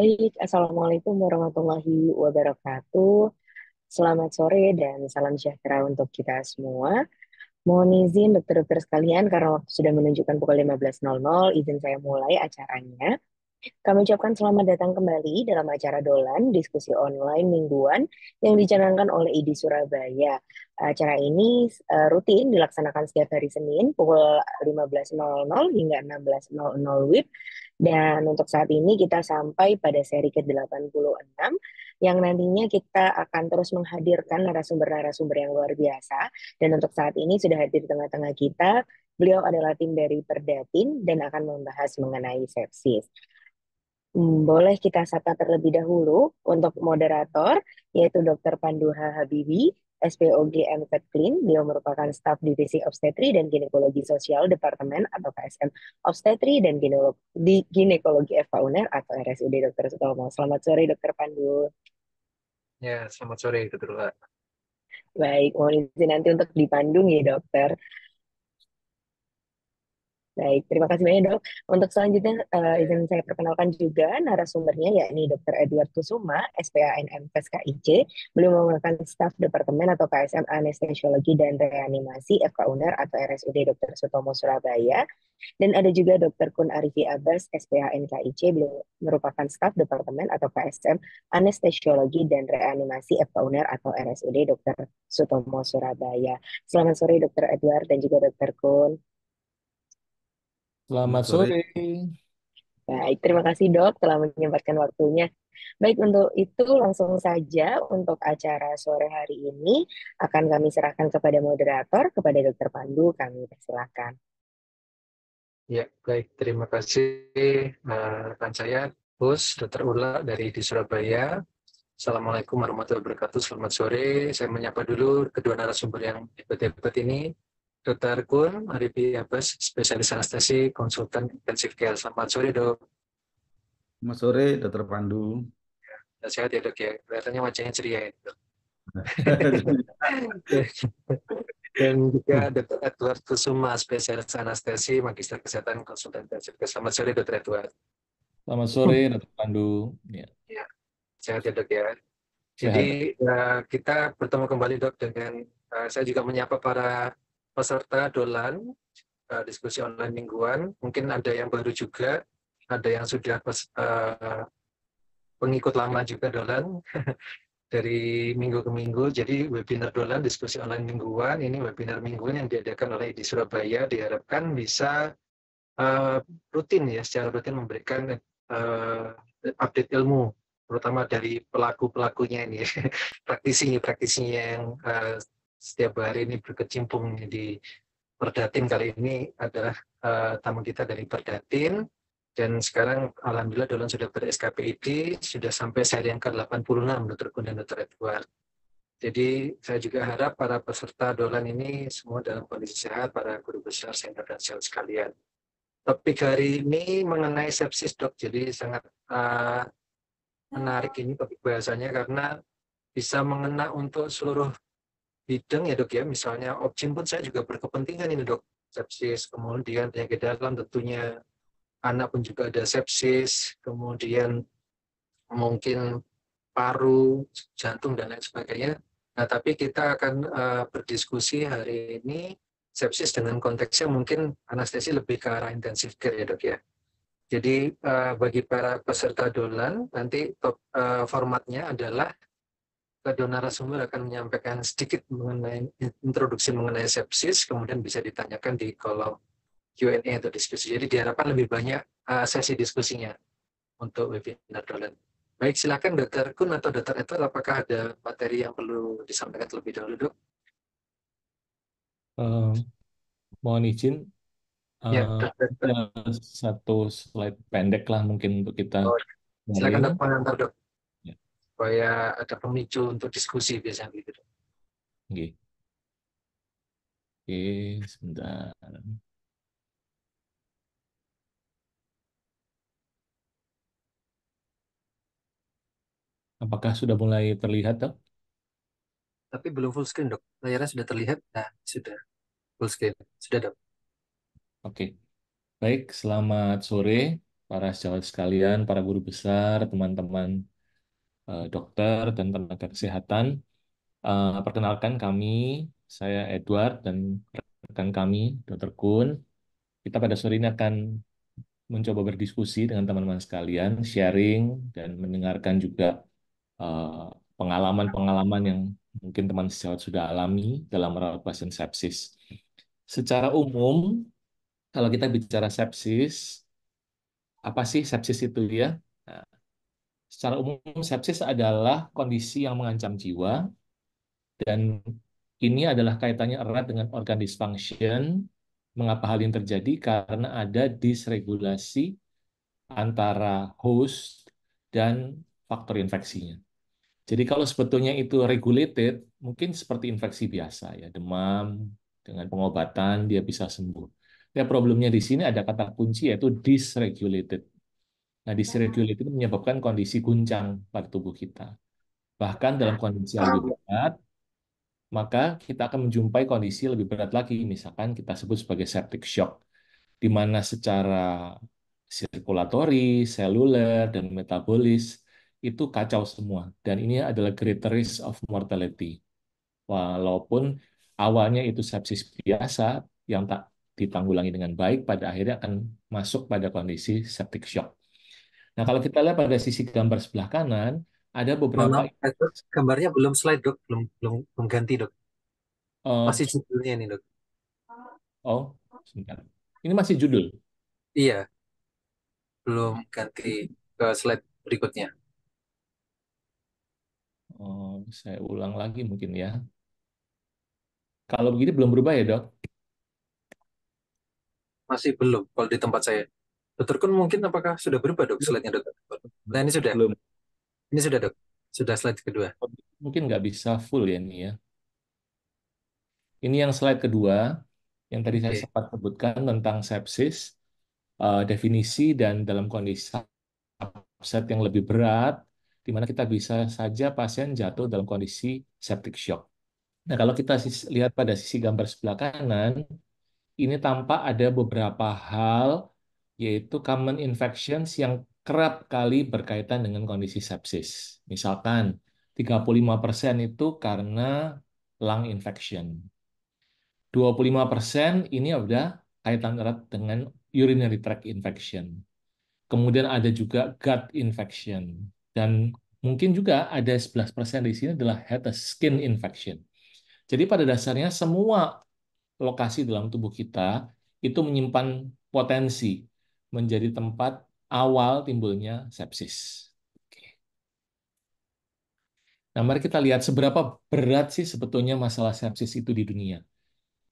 Baik, Assalamualaikum warahmatullahi wabarakatuh. Selamat sore dan salam sejahtera untuk kita semua. Mohon izin dokter-dokter sekalian karena waktu sudah menunjukkan pukul 15.00, izin saya mulai acaranya. Kami ucapkan selamat datang kembali dalam acara Dolan, diskusi online mingguan yang dicanangkan oleh IDI Surabaya. Acara ini e, rutin dilaksanakan setiap hari Senin pukul 15.00 hingga 16.00 WIB dan untuk saat ini kita sampai pada seri ke-86 yang nantinya kita akan terus menghadirkan narasumber-narasumber yang luar biasa. Dan untuk saat ini sudah hadir di tengah-tengah kita, beliau adalah tim dari Perdatin dan akan membahas mengenai sepsis. Hmm, boleh kita sapa terlebih dahulu untuk moderator, yaitu Dr. Panduha Habibi SPOG M. Clean. Beliau merupakan staf divisi obstetri dan ginekologi sosial Departemen atau KSM Obstetri dan Ginekologi, Ginekologi FK UNER atau RSUD Dr. Sutomo. Selamat sore Dr. Pandu. Ya, selamat sore Dr. Baik, mohon izin nanti untuk dipandungi dokter. Baik, terima kasih banyak dok. Untuk selanjutnya uh, izin saya perkenalkan juga narasumbernya yakni Dr. Edward Kusuma, SPANM PSKIC, beliau merupakan staf Departemen atau KSM Anestesiologi dan Reanimasi FK UNER atau RSUD Dr. Sutomo Surabaya. Dan ada juga Dr. Kun Arifi Abbas, SPAN KIC, beliau merupakan staf Departemen atau KSM Anestesiologi dan Reanimasi FK UNER atau RSUD Dr. Sutomo Surabaya. Selamat sore Dr. Edward dan juga Dr. Kun. Selamat sore. Baik, terima kasih dok telah menyempatkan waktunya. Baik, untuk itu langsung saja untuk acara sore hari ini akan kami serahkan kepada moderator, kepada Dokter Pandu, kami persilahkan. Ya, baik. Terima kasih uh, rekan saya, Bos Dr. Ula dari di Surabaya. Assalamualaikum warahmatullahi wabarakatuh. Selamat sore. Saya menyapa dulu kedua narasumber yang hebat-hebat ini. Dr. Kun Arifi Abbas, spesialis anestesi, konsultan intensif care. Selamat sore, dok. Selamat sore, Dr. Pandu. Ya, sehat ya, dok ya. Kelihatannya wajahnya ceria ya, dok. Dan juga Dokter Edward Kusuma, spesialis anestesi, magister kesehatan, konsultan intensif care. Selamat sore, Dokter Edward. Selamat sore, Dokter Pandu. Ya. ya. Sehat ya, dok ya. Jadi sehat. Ya, kita bertemu kembali, dok, dengan uh, saya juga menyapa para peserta dolan uh, diskusi online mingguan. Mungkin ada yang baru juga, ada yang sudah pes, uh, pengikut lama juga dolan dari minggu ke minggu. Jadi webinar dolan diskusi online mingguan ini webinar mingguan yang diadakan oleh di Surabaya diharapkan bisa uh, rutin ya secara rutin memberikan uh, update ilmu terutama dari pelaku pelakunya ini praktisi praktisinya yang uh, setiap hari ini berkecimpung di Perdatin kali ini adalah uh, tamu kita dari Perdatin dan sekarang alhamdulillah Dolan sudah ber SKPID sudah sampai seri yang ke-86 Dr. Gun dan Dr. Edward. Jadi saya juga harap para peserta Dolan ini semua dalam kondisi sehat, para guru besar senior dan sel sekalian. Topik hari ini mengenai sepsis dok, jadi sangat uh, menarik ini topik bahasanya karena bisa mengena untuk seluruh bidang ya dok ya, misalnya opsin pun saya juga berkepentingan ini dok, sepsis, kemudian penyakit dalam tentunya anak pun juga ada sepsis, kemudian mungkin paru, jantung dan lain sebagainya. Nah tapi kita akan uh, berdiskusi hari ini sepsis dengan konteksnya mungkin anestesi lebih ke arah intensif care ya dok ya. Jadi uh, bagi para peserta dolan nanti top, uh, formatnya adalah kedua narasumber akan menyampaikan sedikit mengenai introduksi mengenai sepsis, kemudian bisa ditanyakan di kolom Q&A atau diskusi. Jadi diharapkan lebih banyak uh, sesi diskusinya untuk webinar Dolan. Baik, silakan Dr. Kun atau Dr. Edward, apakah ada materi yang perlu disampaikan terlebih dahulu, dok? Uh, mohon izin, uh, ya, satu slide pendek lah mungkin untuk kita. Oh, silakan dok, pengantar dok supaya ada pemicu untuk diskusi biasanya gitu. Oke. Oke, sebentar. Apakah sudah mulai terlihat, dok? Tapi belum full screen, dok. Layarnya sudah terlihat? Nah, sudah. Full screen. Sudah, dok. Oke. Baik, selamat sore para sejawat sekalian, para guru besar, teman-teman Eh, dokter dan tenaga kesehatan. Uh, perkenalkan kami, saya Edward dan rekan kami, Dr. Kun. Kita pada sore ini akan mencoba berdiskusi dengan teman-teman sekalian, sharing dan mendengarkan juga eh, pengalaman-pengalaman uh, yang mungkin teman sejawat sudah alami dalam merawat pasien sepsis. Secara umum, kalau kita bicara sepsis, apa sih sepsis itu ya? Secara umum, sepsis adalah kondisi yang mengancam jiwa, dan ini adalah kaitannya erat dengan organ dysfunction. Mengapa hal ini terjadi? Karena ada disregulasi antara host dan faktor infeksinya. Jadi kalau sebetulnya itu regulated, mungkin seperti infeksi biasa ya, demam dengan pengobatan dia bisa sembuh. Ya problemnya di sini ada kata kunci yaitu dysregulated. Nah, disredule itu menyebabkan kondisi guncang pada tubuh kita. Bahkan dalam kondisi yang lebih berat, maka kita akan menjumpai kondisi lebih berat lagi, misalkan kita sebut sebagai septic shock, di mana secara sirkulatori, seluler, dan metabolis itu kacau semua. Dan ini adalah greater risk of mortality. Walaupun awalnya itu sepsis biasa yang tak ditanggulangi dengan baik, pada akhirnya akan masuk pada kondisi septic shock. Nah, kalau kita lihat pada sisi gambar sebelah kanan, ada beberapa Maaf, gambarnya belum slide, Dok. Belum belum, belum ganti, Dok. Oh. masih judulnya ini, Dok. Oh, sebentar. Ini masih judul. Iya. Belum ganti ke slide berikutnya. Oh, saya ulang lagi mungkin ya. Kalau begini belum berubah ya, Dok? Masih belum kalau di tempat saya. Dokter Kun mungkin apakah sudah berubah dok slide-nya dokter Nah ini sudah. Belum. Ini sudah dok. Sudah slide kedua. Mungkin nggak bisa full ya ini ya. Ini yang slide kedua yang tadi saya okay. sempat sebutkan tentang sepsis, uh, definisi dan dalam kondisi set yang lebih berat, di mana kita bisa saja pasien jatuh dalam kondisi septic shock. Nah kalau kita lihat pada sisi gambar sebelah kanan, ini tampak ada beberapa hal yaitu common infections yang kerap kali berkaitan dengan kondisi sepsis. Misalkan 35% itu karena lung infection. 25% ini ada kaitan erat dengan urinary tract infection. Kemudian ada juga gut infection. Dan mungkin juga ada 11% di sini adalah head skin infection. Jadi pada dasarnya semua lokasi dalam tubuh kita itu menyimpan potensi menjadi tempat awal timbulnya sepsis. Nah, mari kita lihat seberapa berat sih sebetulnya masalah sepsis itu di dunia.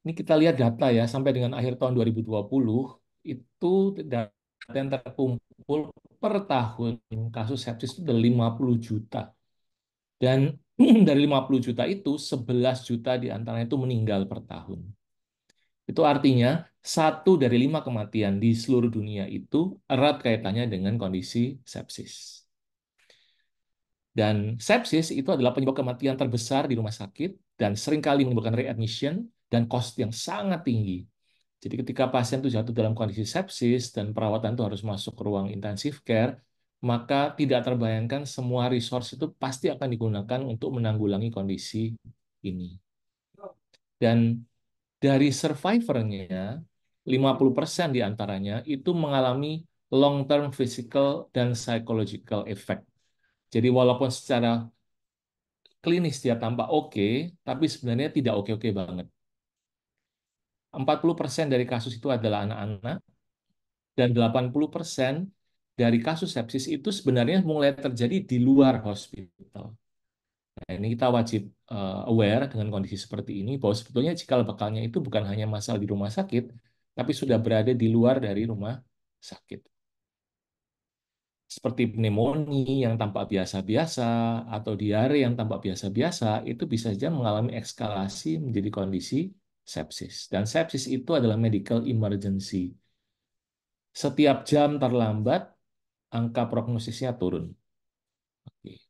Ini kita lihat data ya, sampai dengan akhir tahun 2020, itu data yang terkumpul per tahun kasus sepsis itu ada 50 juta. Dan dari 50 juta itu, 11 juta di antaranya itu meninggal per tahun. Itu artinya satu dari lima kematian di seluruh dunia itu erat kaitannya dengan kondisi sepsis. Dan sepsis itu adalah penyebab kematian terbesar di rumah sakit dan seringkali menyebabkan readmission dan cost yang sangat tinggi. Jadi ketika pasien itu jatuh dalam kondisi sepsis dan perawatan itu harus masuk ke ruang intensive care, maka tidak terbayangkan semua resource itu pasti akan digunakan untuk menanggulangi kondisi ini. Dan dari survivornya 50% diantaranya itu mengalami long term physical dan psychological effect. Jadi walaupun secara klinis dia tampak oke, okay, tapi sebenarnya tidak oke-oke okay -okay banget. 40% dari kasus itu adalah anak-anak dan 80% dari kasus sepsis itu sebenarnya mulai terjadi di luar hospital. Nah, ini kita wajib uh, aware dengan kondisi seperti ini bahwa sebetulnya cikal bakalnya itu bukan hanya masalah di rumah sakit, tapi sudah berada di luar dari rumah sakit. Seperti pneumonia yang tampak biasa-biasa atau diare yang tampak biasa-biasa, itu bisa saja mengalami ekskalasi menjadi kondisi sepsis. Dan sepsis itu adalah medical emergency. Setiap jam terlambat, angka prognosisnya turun. Oke.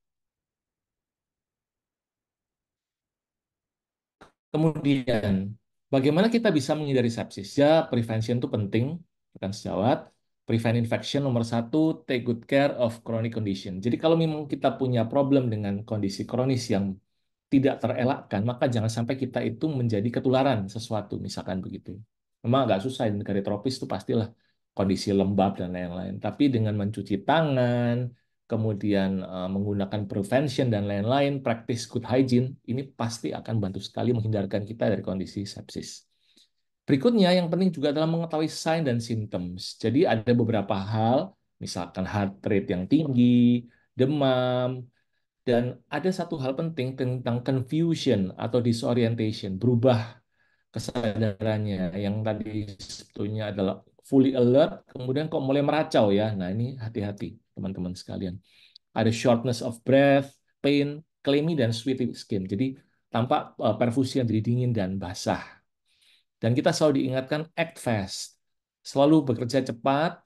Kemudian, bagaimana kita bisa menghindari sepsis? Ya, prevention itu penting, bukan sejawat. Prevent infection nomor satu, take good care of chronic condition. Jadi kalau memang kita punya problem dengan kondisi kronis yang tidak terelakkan, maka jangan sampai kita itu menjadi ketularan sesuatu, misalkan begitu. Memang agak susah di negara tropis itu pastilah kondisi lembab dan lain-lain. Tapi dengan mencuci tangan, kemudian uh, menggunakan prevention dan lain-lain, praktis good hygiene, ini pasti akan bantu sekali menghindarkan kita dari kondisi sepsis. Berikutnya yang penting juga adalah mengetahui sign dan symptoms. Jadi ada beberapa hal, misalkan heart rate yang tinggi, demam, dan ada satu hal penting tentang confusion atau disorientation, berubah kesadarannya yang tadi sebetulnya adalah fully alert, kemudian kok mulai meracau ya. Nah ini hati-hati teman-teman sekalian. Ada shortness of breath, pain, clammy, dan sweaty skin. Jadi tampak eh, perfusi yang jadi dingin dan basah. Dan kita selalu diingatkan act fast. Selalu bekerja cepat.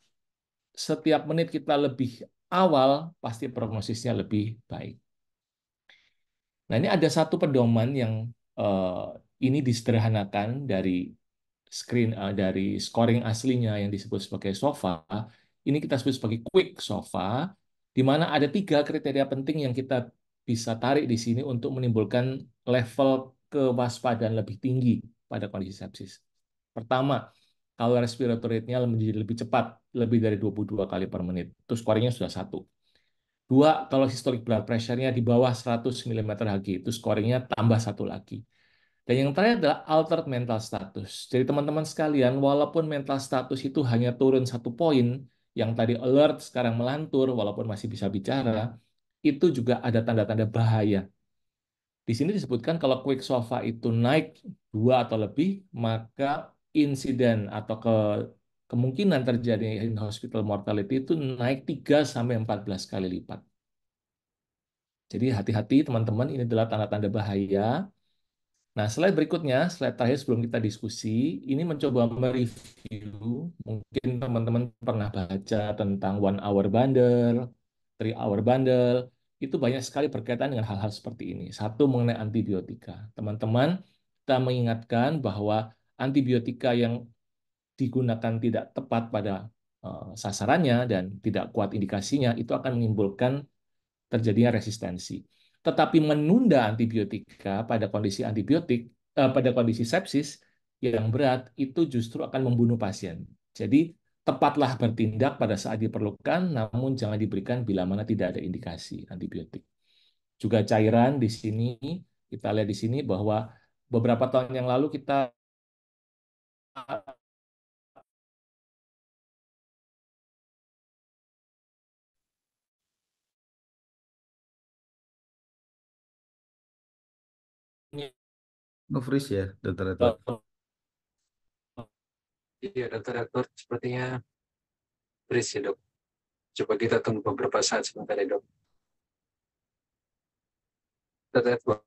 Setiap menit kita lebih awal, pasti prognosisnya lebih baik. Nah ini ada satu pedoman yang uh, ini disederhanakan dari screen uh, dari scoring aslinya yang disebut sebagai SOFA ini kita sebut sebagai quick sofa, di mana ada tiga kriteria penting yang kita bisa tarik di sini untuk menimbulkan level kewaspadaan lebih tinggi pada kondisi sepsis. Pertama, kalau respiratory rate-nya menjadi lebih cepat, lebih dari 22 kali per menit. Terus skornya sudah satu. Dua, kalau sistolik blood pressure-nya di bawah 100 mm Hg, itu skornya tambah satu lagi. Dan yang terakhir adalah altered mental status. Jadi teman-teman sekalian, walaupun mental status itu hanya turun satu poin, yang tadi alert sekarang melantur walaupun masih bisa bicara, itu juga ada tanda-tanda bahaya. Di sini disebutkan kalau quick sofa itu naik dua atau lebih, maka insiden atau ke kemungkinan terjadi in hospital mortality itu naik 3 sampai 14 kali lipat. Jadi hati-hati teman-teman, ini adalah tanda-tanda bahaya Nah, slide berikutnya, slide terakhir sebelum kita diskusi, ini mencoba mereview, mungkin teman-teman pernah baca tentang one hour bundle, three hour bundle, itu banyak sekali berkaitan dengan hal-hal seperti ini. Satu mengenai antibiotika. Teman-teman, kita mengingatkan bahwa antibiotika yang digunakan tidak tepat pada uh, sasarannya dan tidak kuat indikasinya, itu akan menimbulkan terjadinya resistensi tetapi menunda antibiotika pada kondisi antibiotik eh, pada kondisi sepsis yang berat itu justru akan membunuh pasien. Jadi tepatlah bertindak pada saat diperlukan, namun jangan diberikan bila mana tidak ada indikasi antibiotik. Juga cairan di sini kita lihat di sini bahwa beberapa tahun yang lalu kita nge-freeze ya, Dr. Edward? Iya, Dr. Edward, sepertinya freeze ya, dok. Coba kita tunggu beberapa saat sebentar ya, dok. Dr. Edward.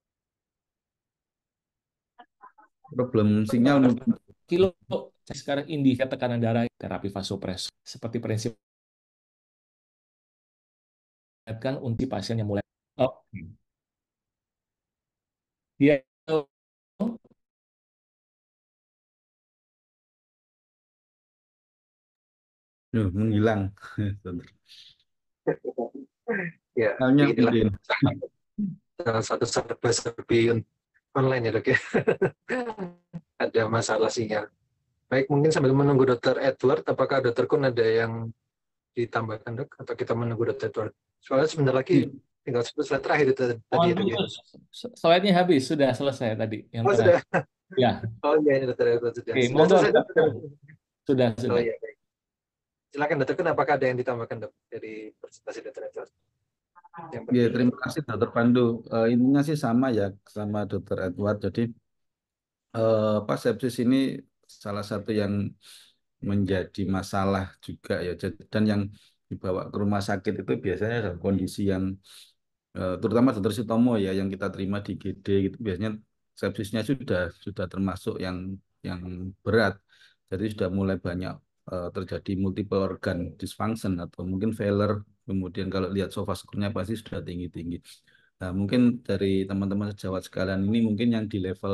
Problem sinyal Kilo sekarang indikator tekanan darah terapi vasopresor seperti prinsip kan untuk pasien yang mulai oh. dia Duh, menghilang. ya, Hanya satu serba serbi online ya dok ya. ada masalah sinyal. Baik, mungkin sambil menunggu dokter Edward, apakah dokter Kun ada yang ditambahkan dok? Atau kita menunggu dokter Edward? Soalnya sebentar lagi hmm tinggal 10 slide terakhir itu tadi. Oh, ya. Slide-nya habis, sudah selesai tadi. Yang oh, terakhir. sudah? Ya. Oh, iya, sudah, sudah. Okay, sudah, sudah. sudah, sudah. Oh, iya silakan dokter Ken, apakah ada yang ditambahkan dok dari presentasi dokter Edward? Ya, iya, terima kasih dokter Pandu. Uh, intinya sih sama ya sama dokter Edward. Jadi uh, eh, pas sepsis ini salah satu yang menjadi masalah juga ya. Dan yang dibawa ke rumah sakit itu biasanya dalam kondisi yang eh, terutama dokter Sitomo ya yang kita terima di GD gitu biasanya sepsisnya sudah sudah termasuk yang yang berat. Jadi sudah mulai banyak Eh, terjadi multiple organ dysfunction atau mungkin failure. Kemudian kalau lihat sofa skornya pasti sudah tinggi-tinggi. Nah, mungkin dari teman-teman sejawat sekalian ini mungkin yang di level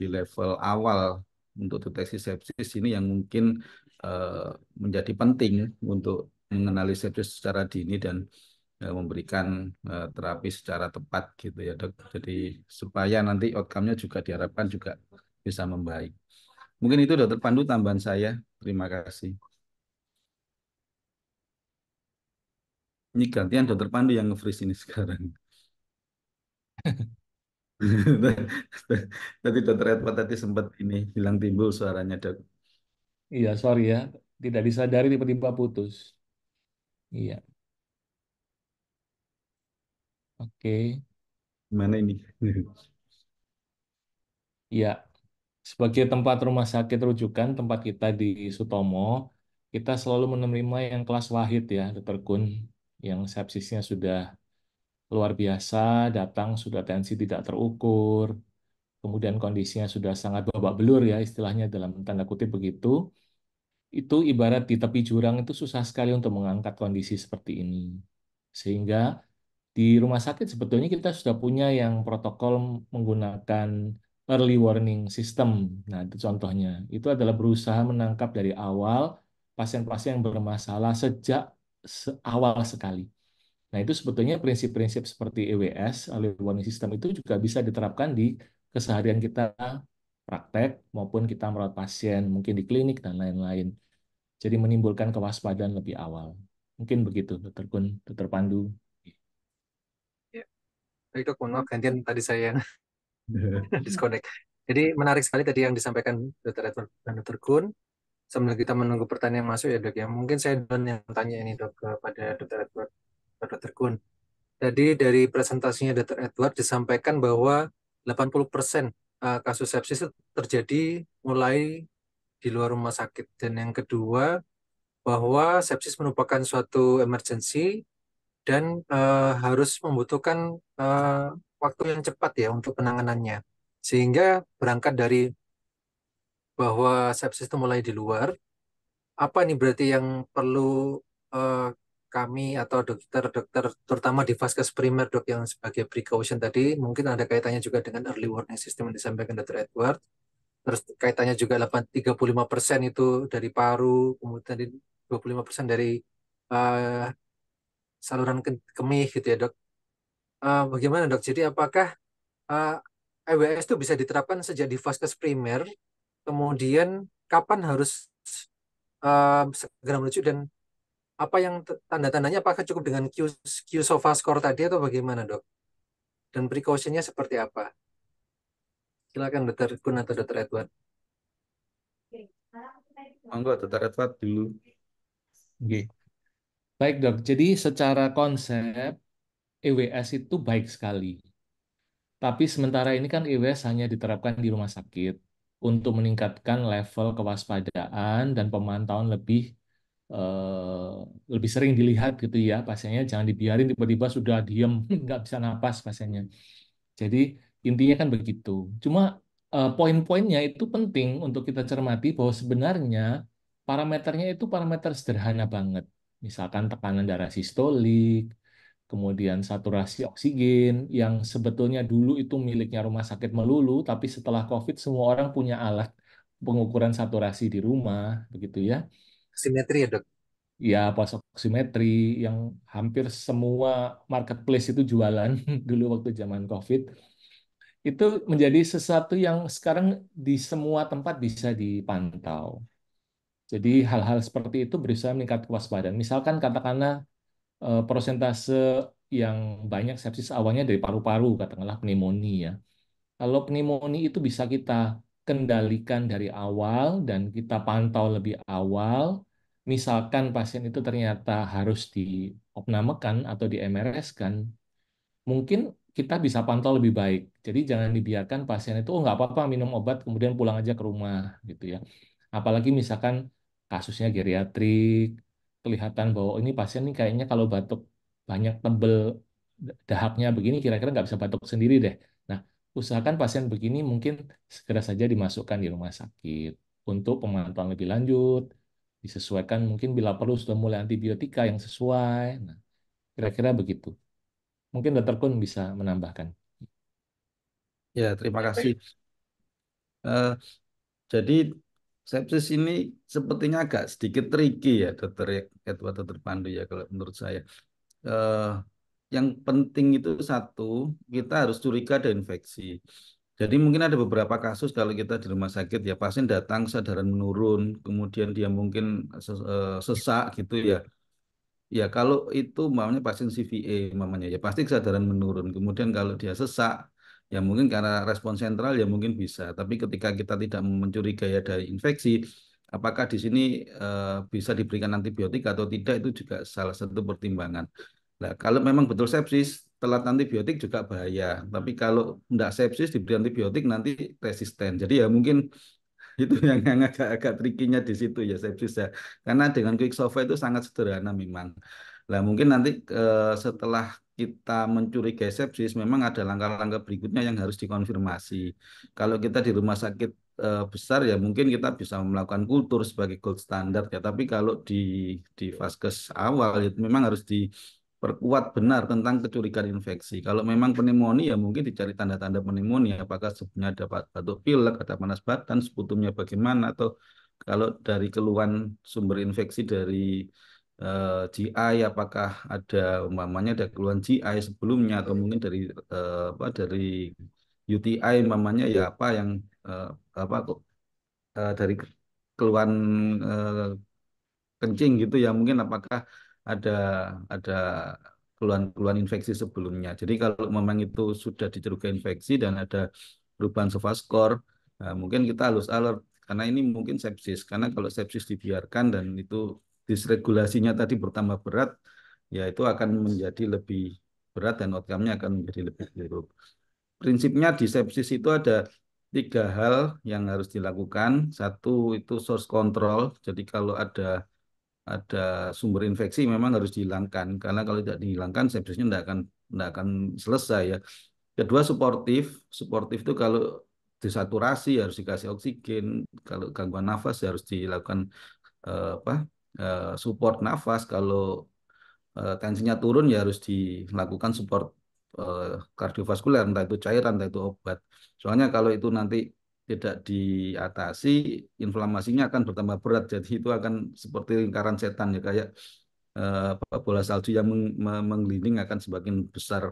di level awal untuk deteksi sepsis ini yang mungkin uh, menjadi penting untuk mengenali sepsis secara dini dan uh, memberikan uh, terapi secara tepat gitu ya dok. Jadi supaya nanti outcome-nya juga diharapkan juga bisa membaik. Mungkin itu dokter Pandu tambahan saya. Terima kasih. Ini gantian dokter Pandu yang nge-freeze ini sekarang. Tadi dokter Edward tadi sempat ini hilang timbul suaranya dok. Iya, sorry ya. Tidak disadari tiba-tiba putus. Iya. Oke. Okay. Gimana ini? Iya. Sebagai tempat rumah sakit rujukan, tempat kita di Sutomo, kita selalu menerima yang kelas wahid ya, dokter Kun, yang sepsisnya sudah luar biasa, datang sudah tensi tidak terukur, kemudian kondisinya sudah sangat babak belur ya, istilahnya dalam tanda kutip begitu. Itu ibarat di tepi jurang itu susah sekali untuk mengangkat kondisi seperti ini. Sehingga di rumah sakit sebetulnya kita sudah punya yang protokol menggunakan early warning system. Nah, itu contohnya. Itu adalah berusaha menangkap dari awal pasien-pasien yang bermasalah sejak awal sekali. Nah, itu sebetulnya prinsip-prinsip seperti EWS, early warning system itu juga bisa diterapkan di keseharian kita praktek maupun kita merawat pasien, mungkin di klinik dan lain-lain. Jadi menimbulkan kewaspadaan lebih awal. Mungkin begitu, Dokter Kun, Dokter Pandu. Ya. Baik, dok, mohon gantian tadi saya disconnect. Jadi menarik sekali tadi yang disampaikan Dr. Edward dan Dr. Kun. Sambil kita menunggu pertanyaan yang masuk ya dok ya. Mungkin saya don yang tanya ini dok kepada Dr. Edward dan Dr. Kun. Tadi dari presentasinya Dr. Edward disampaikan bahwa 80% eh, kasus sepsis terjadi mulai di luar rumah sakit. Dan yang kedua, bahwa sepsis merupakan suatu emergency dan uh, harus membutuhkan uh, waktu yang cepat ya untuk penanganannya. Sehingga berangkat dari bahwa sepsis itu mulai di luar, apa nih berarti yang perlu eh, kami atau dokter-dokter terutama di vaskes primer dok yang sebagai precaution tadi mungkin ada kaitannya juga dengan early warning system yang disampaikan Dr. Edward. Terus kaitannya juga 8, 35% itu dari paru, kemudian 25% dari uh, saluran kemih gitu ya dok uh, bagaimana dok? Jadi apakah uh, EWS itu bisa diterapkan sejak di vaskes primer, kemudian kapan harus uh, segera menuju dan apa yang tanda-tandanya apakah cukup dengan Q, Q sofa score tadi atau bagaimana dok? Dan precautionnya seperti apa? Silakan dokter Gun atau dokter Edward. Monggo dokter Edward dulu. Oke. Okay. Baik dok, jadi secara konsep EWS itu baik sekali. Tapi sementara ini kan EWS hanya diterapkan di rumah sakit untuk meningkatkan level kewaspadaan dan pemantauan lebih uh, lebih sering dilihat gitu ya pasiennya jangan dibiarin tiba-tiba sudah diem nggak bisa napas pasiennya. Jadi intinya kan begitu. Cuma uh, poin-poinnya itu penting untuk kita cermati bahwa sebenarnya parameternya itu parameter sederhana banget. Misalkan tekanan darah sistolik, kemudian saturasi oksigen yang sebetulnya dulu itu miliknya rumah sakit melulu, tapi setelah COVID semua orang punya alat pengukuran saturasi di rumah, begitu ya. Simetri ya dok? Ya, pas oximetri yang hampir semua marketplace itu jualan dulu waktu zaman COVID. Itu menjadi sesuatu yang sekarang di semua tempat bisa dipantau. Jadi hal-hal seperti itu berusaha meningkat kewaspadaan. Misalkan katakanlah uh, persentase yang banyak sepsis awalnya dari paru-paru, katakanlah pneumonia ya. Kalau pneumonia itu bisa kita kendalikan dari awal dan kita pantau lebih awal. Misalkan pasien itu ternyata harus diopnamekan atau di MRS-kan, mungkin kita bisa pantau lebih baik. Jadi jangan dibiarkan pasien itu oh nggak apa-apa minum obat kemudian pulang aja ke rumah gitu ya. Apalagi misalkan kasusnya geriatrik, kelihatan bahwa oh, ini pasien ini kayaknya kalau batuk banyak tebel dahaknya begini kira-kira nggak bisa batuk sendiri deh. Nah, usahakan pasien begini mungkin segera saja dimasukkan di rumah sakit untuk pemantauan lebih lanjut, disesuaikan mungkin bila perlu sudah mulai antibiotika yang sesuai. Nah, kira-kira begitu. Mungkin Dr. Kun bisa menambahkan. Ya, terima kasih. Uh, jadi sepsis ini sepertinya agak sedikit tricky ya dokter ya, Edward dokter Pandu ya kalau menurut saya. Eh, yang penting itu satu kita harus curiga ada infeksi. Jadi mungkin ada beberapa kasus kalau kita di rumah sakit ya pasien datang sadaran menurun, kemudian dia mungkin eh, sesak gitu ya. Ya kalau itu mamanya pasien CVA e mamanya ya pasti kesadaran menurun. Kemudian kalau dia sesak ya mungkin karena respon sentral ya mungkin bisa. Tapi ketika kita tidak mencuri gaya dari infeksi, apakah di sini uh, bisa diberikan antibiotik atau tidak itu juga salah satu pertimbangan. Nah, kalau memang betul sepsis, telat antibiotik juga bahaya. Tapi kalau tidak sepsis diberi antibiotik nanti resisten. Jadi ya mungkin itu yang, yang agak-agak trikinya di situ ya sepsis ya. Karena dengan quick software itu sangat sederhana memang. Nah, mungkin nanti uh, setelah kita mencurigai sepsis, memang ada langkah-langkah berikutnya yang harus dikonfirmasi. Kalau kita di rumah sakit eh, besar ya mungkin kita bisa melakukan kultur sebagai gold standard ya. Tapi kalau di di vaskes awal itu memang harus diperkuat benar tentang kecurigaan infeksi. Kalau memang pneumonia ya mungkin dicari tanda-tanda pneumonia, apakah sebenarnya dapat batuk pilek, ada panas badan, seputumnya bagaimana atau kalau dari keluhan sumber infeksi dari Eh, GI apakah ada umpamanya ada keluhan GI sebelumnya atau mungkin dari uh, apa dari UTI umpamanya ya apa yang uh, apa kok uh, dari keluhan uh, kencing gitu ya mungkin apakah ada ada keluhan-keluhan infeksi sebelumnya. Jadi kalau memang itu sudah dicurigai infeksi dan ada perubahan sofaskor, nah mungkin kita harus alert karena ini mungkin sepsis. Karena kalau sepsis dibiarkan dan itu disregulasinya tadi bertambah berat, ya itu akan menjadi lebih berat dan outcome-nya akan menjadi lebih buruk. Prinsipnya di sepsis itu ada tiga hal yang harus dilakukan. Satu itu source control, jadi kalau ada ada sumber infeksi memang harus dihilangkan karena kalau tidak dihilangkan sepsisnya tidak akan tidak akan selesai ya. Kedua suportif, suportif itu kalau disaturasi harus dikasih oksigen, kalau gangguan nafas ya harus dilakukan eh, apa Eh, support nafas kalau eh, tensinya turun ya harus dilakukan support kardiovaskular, eh, kardiovaskuler entah itu cairan entah itu obat soalnya kalau itu nanti tidak diatasi inflamasinya akan bertambah berat jadi itu akan seperti lingkaran setan ya kayak uh, bola salju yang meng menggelinding akan semakin besar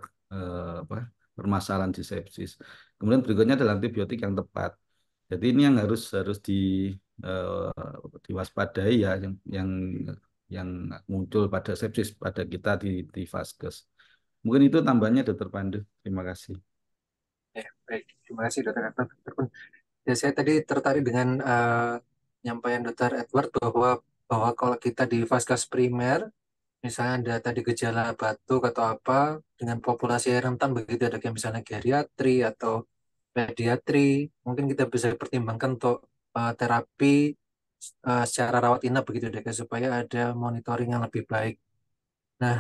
apa permasalahan di sepsis. Kemudian berikutnya adalah antibiotik yang tepat. Jadi ini yang harus harus di uh, diwaspadai ya yang yang yang muncul pada sepsis pada kita di di vaskes. Mungkin itu tambahnya Dokter Pandu. Terima kasih. Ya, baik, terima kasih Dokter Edward. Ya, saya tadi tertarik dengan uh, nyampaian Dokter Edward bahwa bahwa kalau kita di vaskes primer misalnya ada tadi gejala batuk atau apa dengan populasi yang rentan begitu ada yang misalnya geriatri atau pediatri mungkin kita bisa pertimbangkan untuk uh, terapi uh, secara rawat inap begitu dok supaya ada monitoring yang lebih baik. Nah,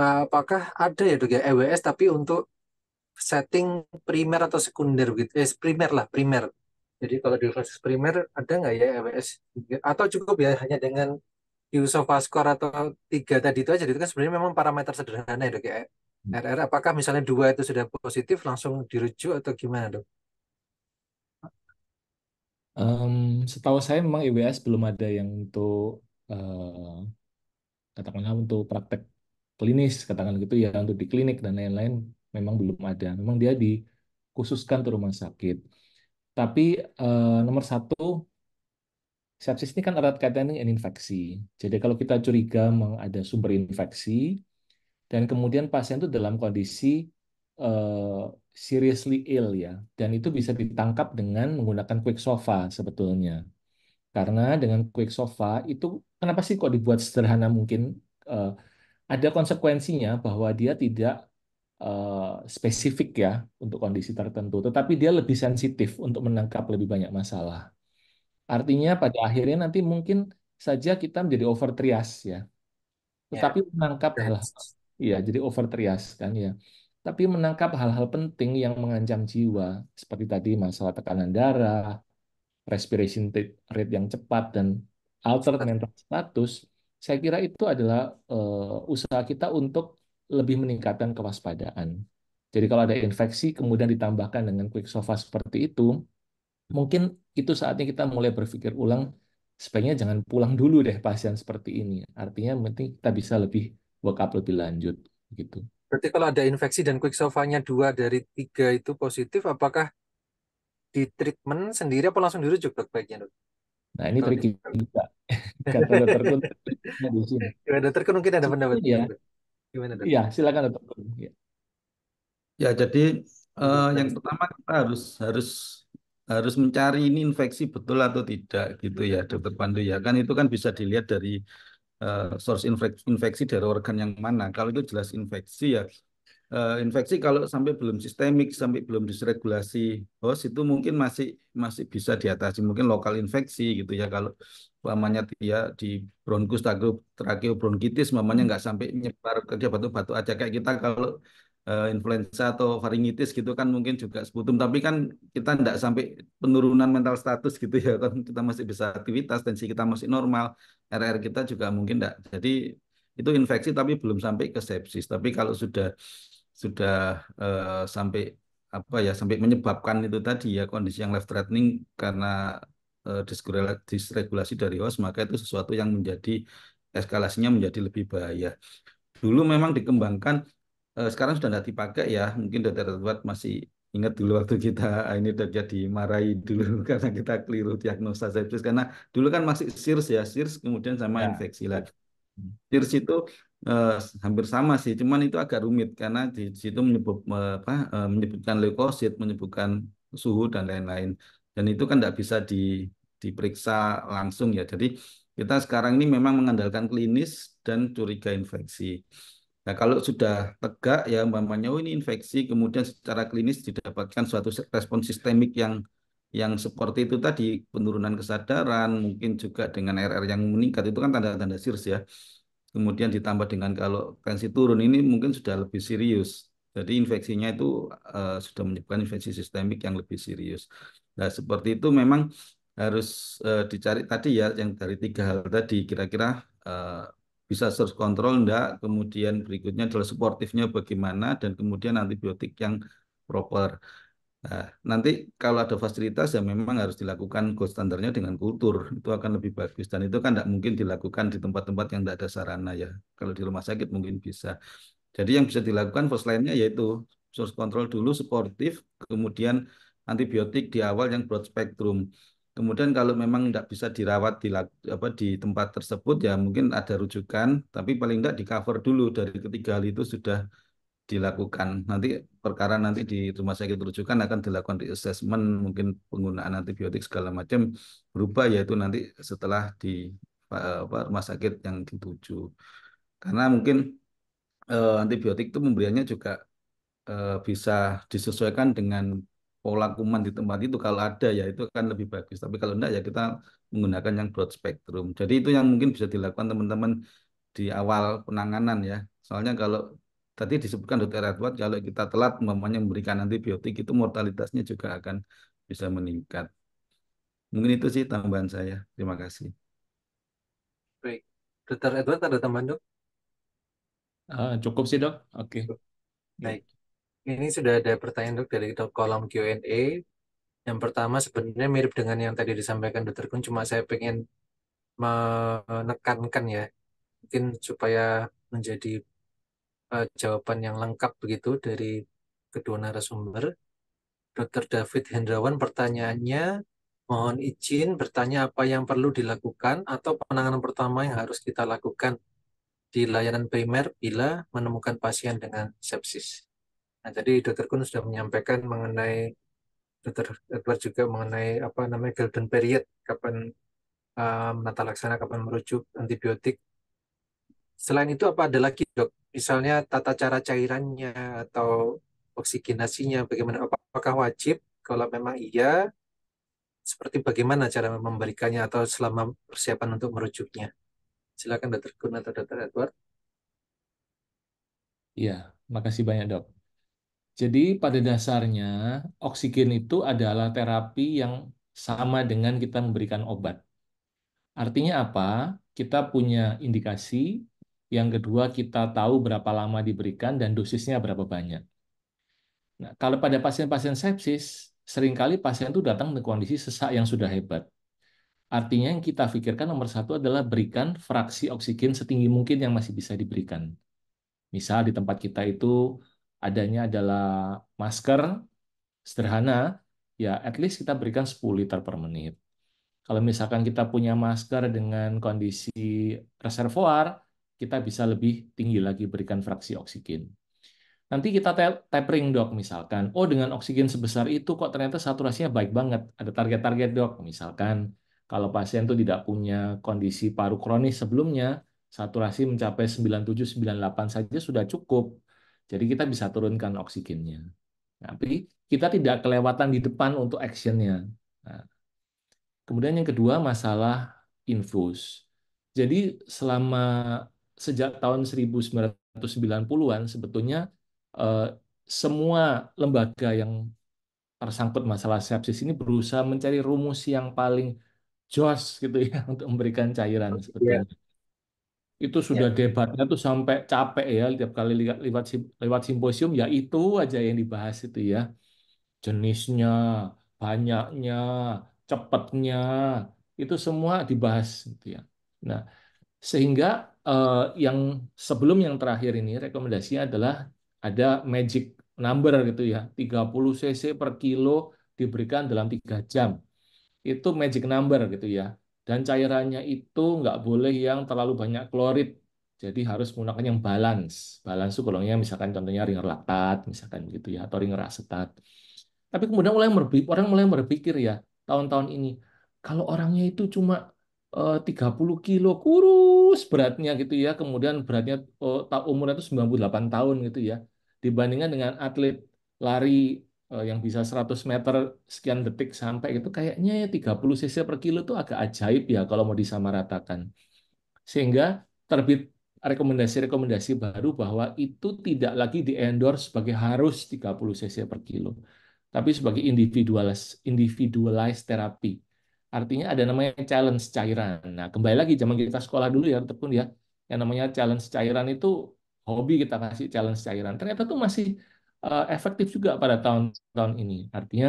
eh, apakah ada ya dok ya EWS tapi untuk setting primer atau sekunder begitu? Eh primer lah primer. Jadi kalau di primer ada nggak ya EWS atau cukup ya hanya dengan Yusofascor atau tiga tadi itu aja itu kan sebenarnya memang parameter sederhana ya dok ya. RR hmm. apakah misalnya dua itu sudah positif langsung dirujuk atau gimana dok? Um, setahu saya memang IWS belum ada yang untuk uh, katakanlah untuk praktek klinis, katakan gitu ya, untuk di klinik dan lain-lain memang belum ada. Memang dia dikhususkan ke rumah sakit. Tapi uh, nomor satu, sepsis ini kan erat kaitannya dengan infeksi. Jadi kalau kita curiga memang ada sumber infeksi, dan kemudian pasien itu dalam kondisi Eh, seriously ill ya dan itu bisa ditangkap dengan menggunakan quick sofa sebetulnya karena dengan quick sofa itu kenapa sih kok dibuat sederhana mungkin uh, ada konsekuensinya bahwa dia tidak uh, spesifik ya untuk kondisi tertentu tetapi dia lebih sensitif untuk menangkap lebih banyak masalah artinya pada akhirnya nanti mungkin saja kita menjadi over trias ya. ya tetapi yeah. menangkap hal-hal ya jadi over trias kan ya tapi menangkap hal-hal penting yang mengancam jiwa, seperti tadi masalah tekanan darah, respiration rate yang cepat, dan altered mental status, saya kira itu adalah uh, usaha kita untuk lebih meningkatkan kewaspadaan. Jadi kalau ada infeksi kemudian ditambahkan dengan quick sofa seperti itu, mungkin itu saatnya kita mulai berpikir ulang, sebaiknya jangan pulang dulu deh pasien seperti ini. Artinya mungkin kita bisa lebih work up lebih lanjut gitu. Berarti kalau ada infeksi dan quick sofanya dua dari tiga itu positif, apakah di treatment sendiri apa langsung dirujuk dok baiknya dok? Nah ini tricky juga. Kata dokter Kun di sini. Ya, dokter Kun mungkin ada pendapat. Iya. Ya, Gimana dok? Iya silakan dokter Kun. Ya. ya jadi uh, yang pertama kita harus harus harus mencari ini infeksi betul atau tidak gitu ya dokter Pandu ya kan itu kan bisa dilihat dari uh, source infeksi, infeksi dari organ yang mana. Kalau itu jelas infeksi ya eh, infeksi kalau sampai belum sistemik, sampai belum disregulasi host itu mungkin masih masih bisa diatasi. Mungkin lokal infeksi gitu ya kalau umpamanya dia di bronkus trakeobronkitis mamanya nggak sampai nyebar ke dia batu-batu aja kayak kita kalau Eh, influenza atau faringitis gitu kan mungkin juga sebutum tapi kan kita tidak sampai penurunan mental status gitu ya kan kita masih bisa aktivitas tensi kita masih normal RR kita juga mungkin tidak jadi itu infeksi tapi belum sampai ke sepsis tapi kalau sudah sudah uh, sampai apa ya sampai menyebabkan itu tadi ya kondisi yang life threatening karena uh, disregulasi dari host maka itu sesuatu yang menjadi eskalasinya menjadi lebih bahaya. Dulu memang dikembangkan eh, sekarang sudah tidak dipakai ya mungkin dokter Edward masih ingat dulu waktu kita ah, ini terjadi marai dulu karena kita keliru diagnosa sepsis karena dulu kan masih SIRS ya SIRS kemudian sama ya. infeksi lagi hmm. SIRS itu eh, hampir sama sih cuman itu agak rumit karena di situ menyebut apa eh, menyebutkan leukosit menyebutkan suhu dan lain-lain dan itu kan tidak bisa di diperiksa langsung ya jadi kita sekarang ini memang mengandalkan klinis dan curiga infeksi Nah, kalau sudah tegak ya umpamanya oh ini infeksi kemudian secara klinis didapatkan suatu respon sistemik yang yang seperti itu tadi penurunan kesadaran mungkin juga dengan RR yang meningkat itu kan tanda-tanda SIRS ya. Kemudian ditambah dengan kalau tensi turun ini mungkin sudah lebih serius. Jadi infeksinya itu uh, sudah menyebabkan infeksi sistemik yang lebih serius. Nah, seperti itu memang harus uh, dicari tadi ya yang dari tiga hal tadi kira-kira eh, bisa source control enggak, kemudian berikutnya adalah supportifnya bagaimana, dan kemudian antibiotik yang proper. Nah, nanti kalau ada fasilitas ya memang harus dilakukan gold standarnya dengan kultur, itu akan lebih bagus. Dan itu kan enggak mungkin dilakukan di tempat-tempat yang enggak ada sarana ya. Kalau di rumah sakit mungkin bisa. Jadi yang bisa dilakukan first line-nya yaitu source control dulu, sportif, kemudian antibiotik di awal yang broad spectrum. Kemudian kalau memang tidak bisa dirawat di, apa, di tempat tersebut ya mungkin ada rujukan, tapi paling tidak di cover dulu dari ketiga hal itu sudah dilakukan. Nanti perkara nanti di rumah sakit rujukan akan dilakukan di assessment mungkin penggunaan antibiotik segala macam berubah yaitu nanti setelah di apa, rumah sakit yang dituju. Karena mungkin eh, antibiotik itu pemberiannya juga eh, bisa disesuaikan dengan pola kuman di tempat itu kalau ada ya itu akan lebih bagus. Tapi kalau enggak ya kita menggunakan yang broad spectrum. Jadi itu yang mungkin bisa dilakukan teman-teman di awal penanganan ya. Soalnya kalau tadi disebutkan dokter Edward kalau kita telat memangnya memberikan antibiotik itu mortalitasnya juga akan bisa meningkat. Mungkin itu sih tambahan saya. Terima kasih. Baik. Dokter Edward ada tambahan dok? Uh, cukup sih dok. Oke. Okay. Baik ini sudah ada pertanyaan dok dari kolom Q&A. Yang pertama sebenarnya mirip dengan yang tadi disampaikan dokter Kun, cuma saya pengen menekankan ya, mungkin supaya menjadi uh, jawaban yang lengkap begitu dari kedua narasumber. Dokter David Hendrawan pertanyaannya, mohon izin bertanya apa yang perlu dilakukan atau penanganan pertama yang harus kita lakukan di layanan primer bila menemukan pasien dengan sepsis. Nah, jadi Dr. Kun sudah menyampaikan mengenai Dr. Edward juga mengenai apa namanya golden period, kapan uh, laksana, kapan merujuk antibiotik. Selain itu apa ada lagi dok? Misalnya tata cara cairannya atau oksigenasinya, bagaimana? Apakah wajib? Kalau memang iya, seperti bagaimana cara memberikannya atau selama persiapan untuk merujuknya? Silakan Dr. Kun atau Dr. Edward. Iya, makasih banyak dok. Jadi pada dasarnya oksigen itu adalah terapi yang sama dengan kita memberikan obat. Artinya apa? Kita punya indikasi, yang kedua kita tahu berapa lama diberikan dan dosisnya berapa banyak. Nah, kalau pada pasien-pasien sepsis, seringkali pasien itu datang dengan kondisi sesak yang sudah hebat. Artinya yang kita pikirkan nomor satu adalah berikan fraksi oksigen setinggi mungkin yang masih bisa diberikan. Misal di tempat kita itu adanya adalah masker sederhana, ya at least kita berikan 10 liter per menit. Kalau misalkan kita punya masker dengan kondisi reservoir, kita bisa lebih tinggi lagi berikan fraksi oksigen. Nanti kita tapering dok misalkan, oh dengan oksigen sebesar itu kok ternyata saturasinya baik banget. Ada target-target dok misalkan kalau pasien itu tidak punya kondisi paru kronis sebelumnya, saturasi mencapai 97-98 saja sudah cukup. Jadi kita bisa turunkan oksigennya. Tapi kita tidak kelewatan di depan untuk actionnya. Nah, kemudian yang kedua masalah infus. Jadi selama sejak tahun 1990-an sebetulnya eh, semua lembaga yang tersangkut masalah sepsis ini berusaha mencari rumus yang paling jos gitu ya untuk memberikan cairan oh, iya. seperti Yeah itu ya. sudah ya. debatnya tuh sampai capek ya tiap kali lewat lewat, lewat simposium ya itu aja yang dibahas itu ya jenisnya banyaknya cepatnya itu semua dibahas gitu ya nah sehingga eh, yang sebelum yang terakhir ini rekomendasinya adalah ada magic number gitu ya 30 cc per kilo diberikan dalam tiga jam itu magic number gitu ya dan cairannya itu nggak boleh yang terlalu banyak klorit. Jadi harus menggunakan yang balance. Balance itu golongnya misalkan contohnya ringer laktat, misalkan gitu ya, atau ringer asetat. Tapi kemudian mulai orang mulai berpikir ya, tahun-tahun ini, kalau orangnya itu cuma 30 eh, kilo kurus beratnya gitu ya kemudian beratnya eh, umurnya itu 98 tahun gitu ya dibandingkan dengan atlet lari Eh, yang bisa 100 meter sekian detik sampai itu kayaknya 30 ya cc per kilo itu agak ajaib ya kalau mau disamaratakan. Sehingga terbit rekomendasi-rekomendasi baru bahwa itu tidak lagi di sebagai harus 30 cc per kilo, tapi sebagai individualis individualized terapi. Artinya ada namanya challenge cairan. Nah, kembali lagi zaman kita sekolah dulu ya, ataupun ya. Yang namanya challenge cairan itu hobi kita kasih challenge cairan. Ternyata tuh masih Eh, efektif juga pada tahun-tahun ini. Artinya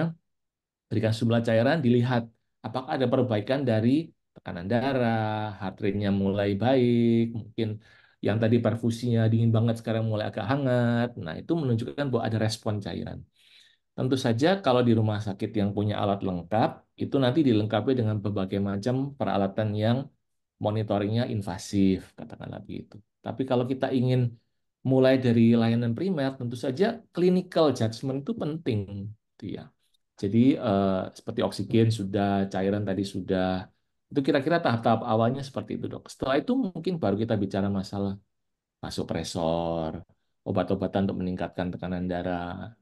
berikan sejumlah cairan, dilihat apakah ada perbaikan dari tekanan darah, heart rate-nya mulai baik, mungkin yang tadi perfusinya dingin banget sekarang mulai agak hangat. Nah, itu menunjukkan bahwa ada respon cairan. Tentu saja kalau di rumah sakit yang punya alat lengkap, itu nanti dilengkapi dengan berbagai macam peralatan yang monitoringnya invasif, katakanlah begitu. Tapi kalau kita ingin mulai dari layanan primer, tentu saja clinical judgment itu penting, gitu ya. Jadi eh, seperti oksigen hmm. sudah, cairan tadi sudah, itu kira-kira tahap-tahap awalnya seperti itu dok. Setelah itu mungkin baru kita bicara masalah vasopresor, obat-obatan untuk meningkatkan tekanan darah.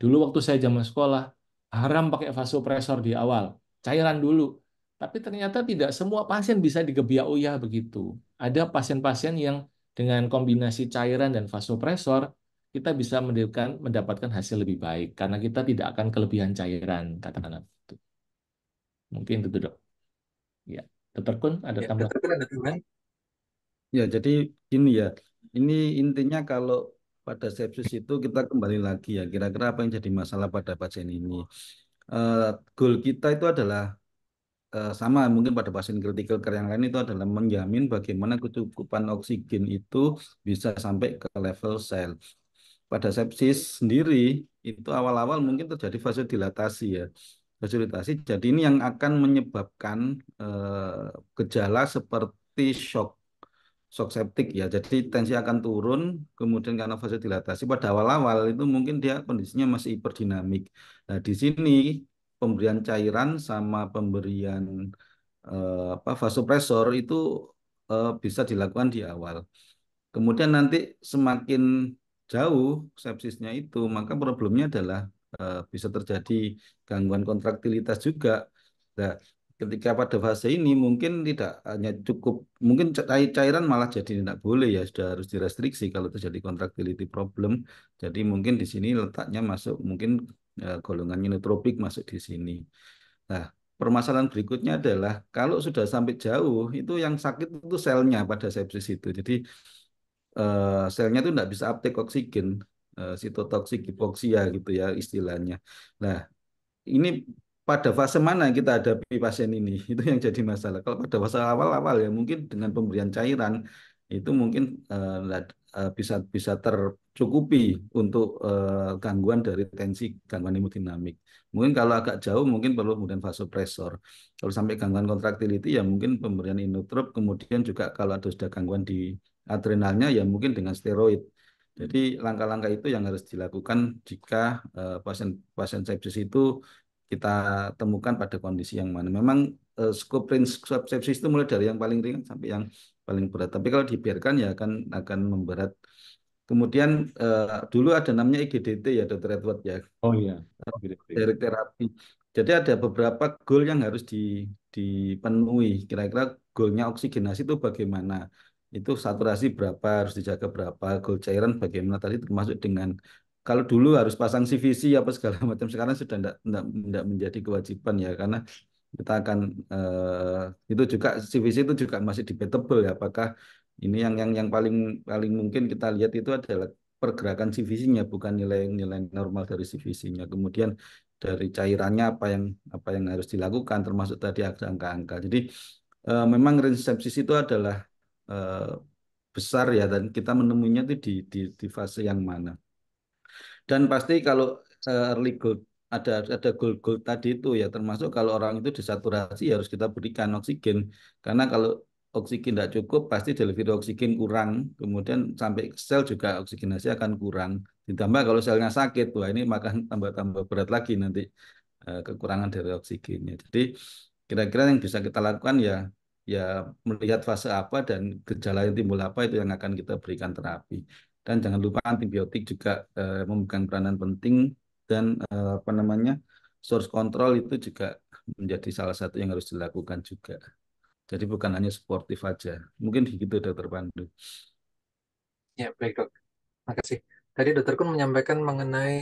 Dulu waktu saya zaman sekolah, haram pakai vasopresor di awal, cairan dulu. Tapi ternyata tidak semua pasien bisa digebiak uyah oh begitu. Ada pasien-pasien yang dengan kombinasi cairan dan vasopresor, kita bisa mendapatkan, mendapatkan hasil lebih baik karena kita tidak akan kelebihan cairan, katakanlah itu. Mungkin itu, Dok. Ya, Dokter Kun ada ya, tambahan? Dokter Kun ada tambahan? Ya, jadi ini ya. Ini intinya kalau pada sepsis itu kita kembali lagi ya kira-kira apa yang jadi masalah pada pasien ini. Uh, goal kita itu adalah Eh, sama mungkin pada pasien critical care yang lain itu adalah menjamin bagaimana kecukupan oksigen itu bisa sampai ke level sel. Pada sepsis sendiri itu awal-awal mungkin terjadi fase dilatasi ya. Fasilitasi jadi ini yang akan menyebabkan eh, gejala seperti shock shock septic ya. Jadi tensi akan turun, kemudian karena fase dilatasi pada awal-awal itu mungkin dia kondisinya masih hiperdinamik. Nah, di sini pemberian cairan sama pemberian eh, apa vasopresor itu eh, bisa dilakukan di awal. Kemudian nanti semakin jauh sepsisnya itu, maka problemnya adalah eh, bisa terjadi gangguan kontraktilitas juga. Nah, ketika pada fase ini mungkin tidak hanya cukup mungkin cairan malah jadi tidak boleh ya sudah harus direstriksi kalau terjadi kontraktiliti problem jadi mungkin di sini letaknya masuk mungkin Ya, golongan inotropik masuk di sini. Nah, permasalahan berikutnya adalah kalau sudah sampai jauh itu yang sakit itu selnya pada sepsis itu. Jadi eh, selnya itu tidak bisa uptake oksigen, eh, sitotoksik hipoksia gitu ya istilahnya. Nah, ini pada fase mana kita hadapi pasien ini itu yang jadi masalah. Kalau pada fase awal-awal ya mungkin dengan pemberian cairan itu mungkin eh, bisa bisa ter cukupi untuk uh, gangguan dari tensi gangguan hemodinamik. Mungkin kalau agak jauh mungkin perlu kemudian vasopresor. Kalau sampai gangguan kontraktiliti ya mungkin pemberian inotrop kemudian juga kalau ada sudah gangguan di adrenalnya ya mungkin dengan steroid. Jadi langkah-langkah itu yang harus dilakukan jika uh, pasien pasien sepsis itu kita temukan pada kondisi yang mana. Memang uh, scope range sepsis itu mulai dari yang paling ringan sampai yang paling berat. Tapi kalau dibiarkan ya akan akan memberat Kemudian eh, dulu ada namanya IGDT ya Dr. Edward ya. Oh iya. Direct eh, terapi. Jadi ada beberapa goal yang harus di, dipenuhi. Kira-kira goalnya oksigenasi itu bagaimana? Itu saturasi berapa, harus dijaga berapa, goal cairan bagaimana tadi termasuk dengan kalau dulu harus pasang CVC apa segala macam sekarang sudah tidak tidak menjadi kewajiban ya karena kita akan eh, itu juga CVC itu juga masih debatable ya apakah ini yang yang yang paling paling mungkin kita lihat itu adalah pergerakan CVC-nya bukan nilai-nilai normal dari CVC-nya. Kemudian dari cairannya apa yang apa yang harus dilakukan termasuk tadi ada angka-angka. Jadi eh, memang resepsis itu adalah eh, besar ya dan kita menemunya itu di di, di fase yang mana. Dan pasti kalau eh, early gold ada ada gold gold tadi itu ya termasuk kalau orang itu desaturasi ya harus kita berikan oksigen karena kalau oksigen tidak cukup, pasti delivery oksigen kurang. Kemudian sampai ke sel juga oksigenasi akan kurang. Ditambah kalau selnya sakit, wah ini maka tambah-tambah berat lagi nanti eh, kekurangan dari oksigennya. Jadi kira-kira yang bisa kita lakukan ya ya melihat fase apa dan gejala yang timbul apa itu yang akan kita berikan terapi. Dan jangan lupa antibiotik juga eh, memegang peranan penting dan eh, apa namanya source control itu juga menjadi salah satu yang harus dilakukan juga. Jadi bukan hanya sportif aja. Mungkin begitu Dokter Pandu. Ya baik dok, makasih. Tadi Dokter pun menyampaikan mengenai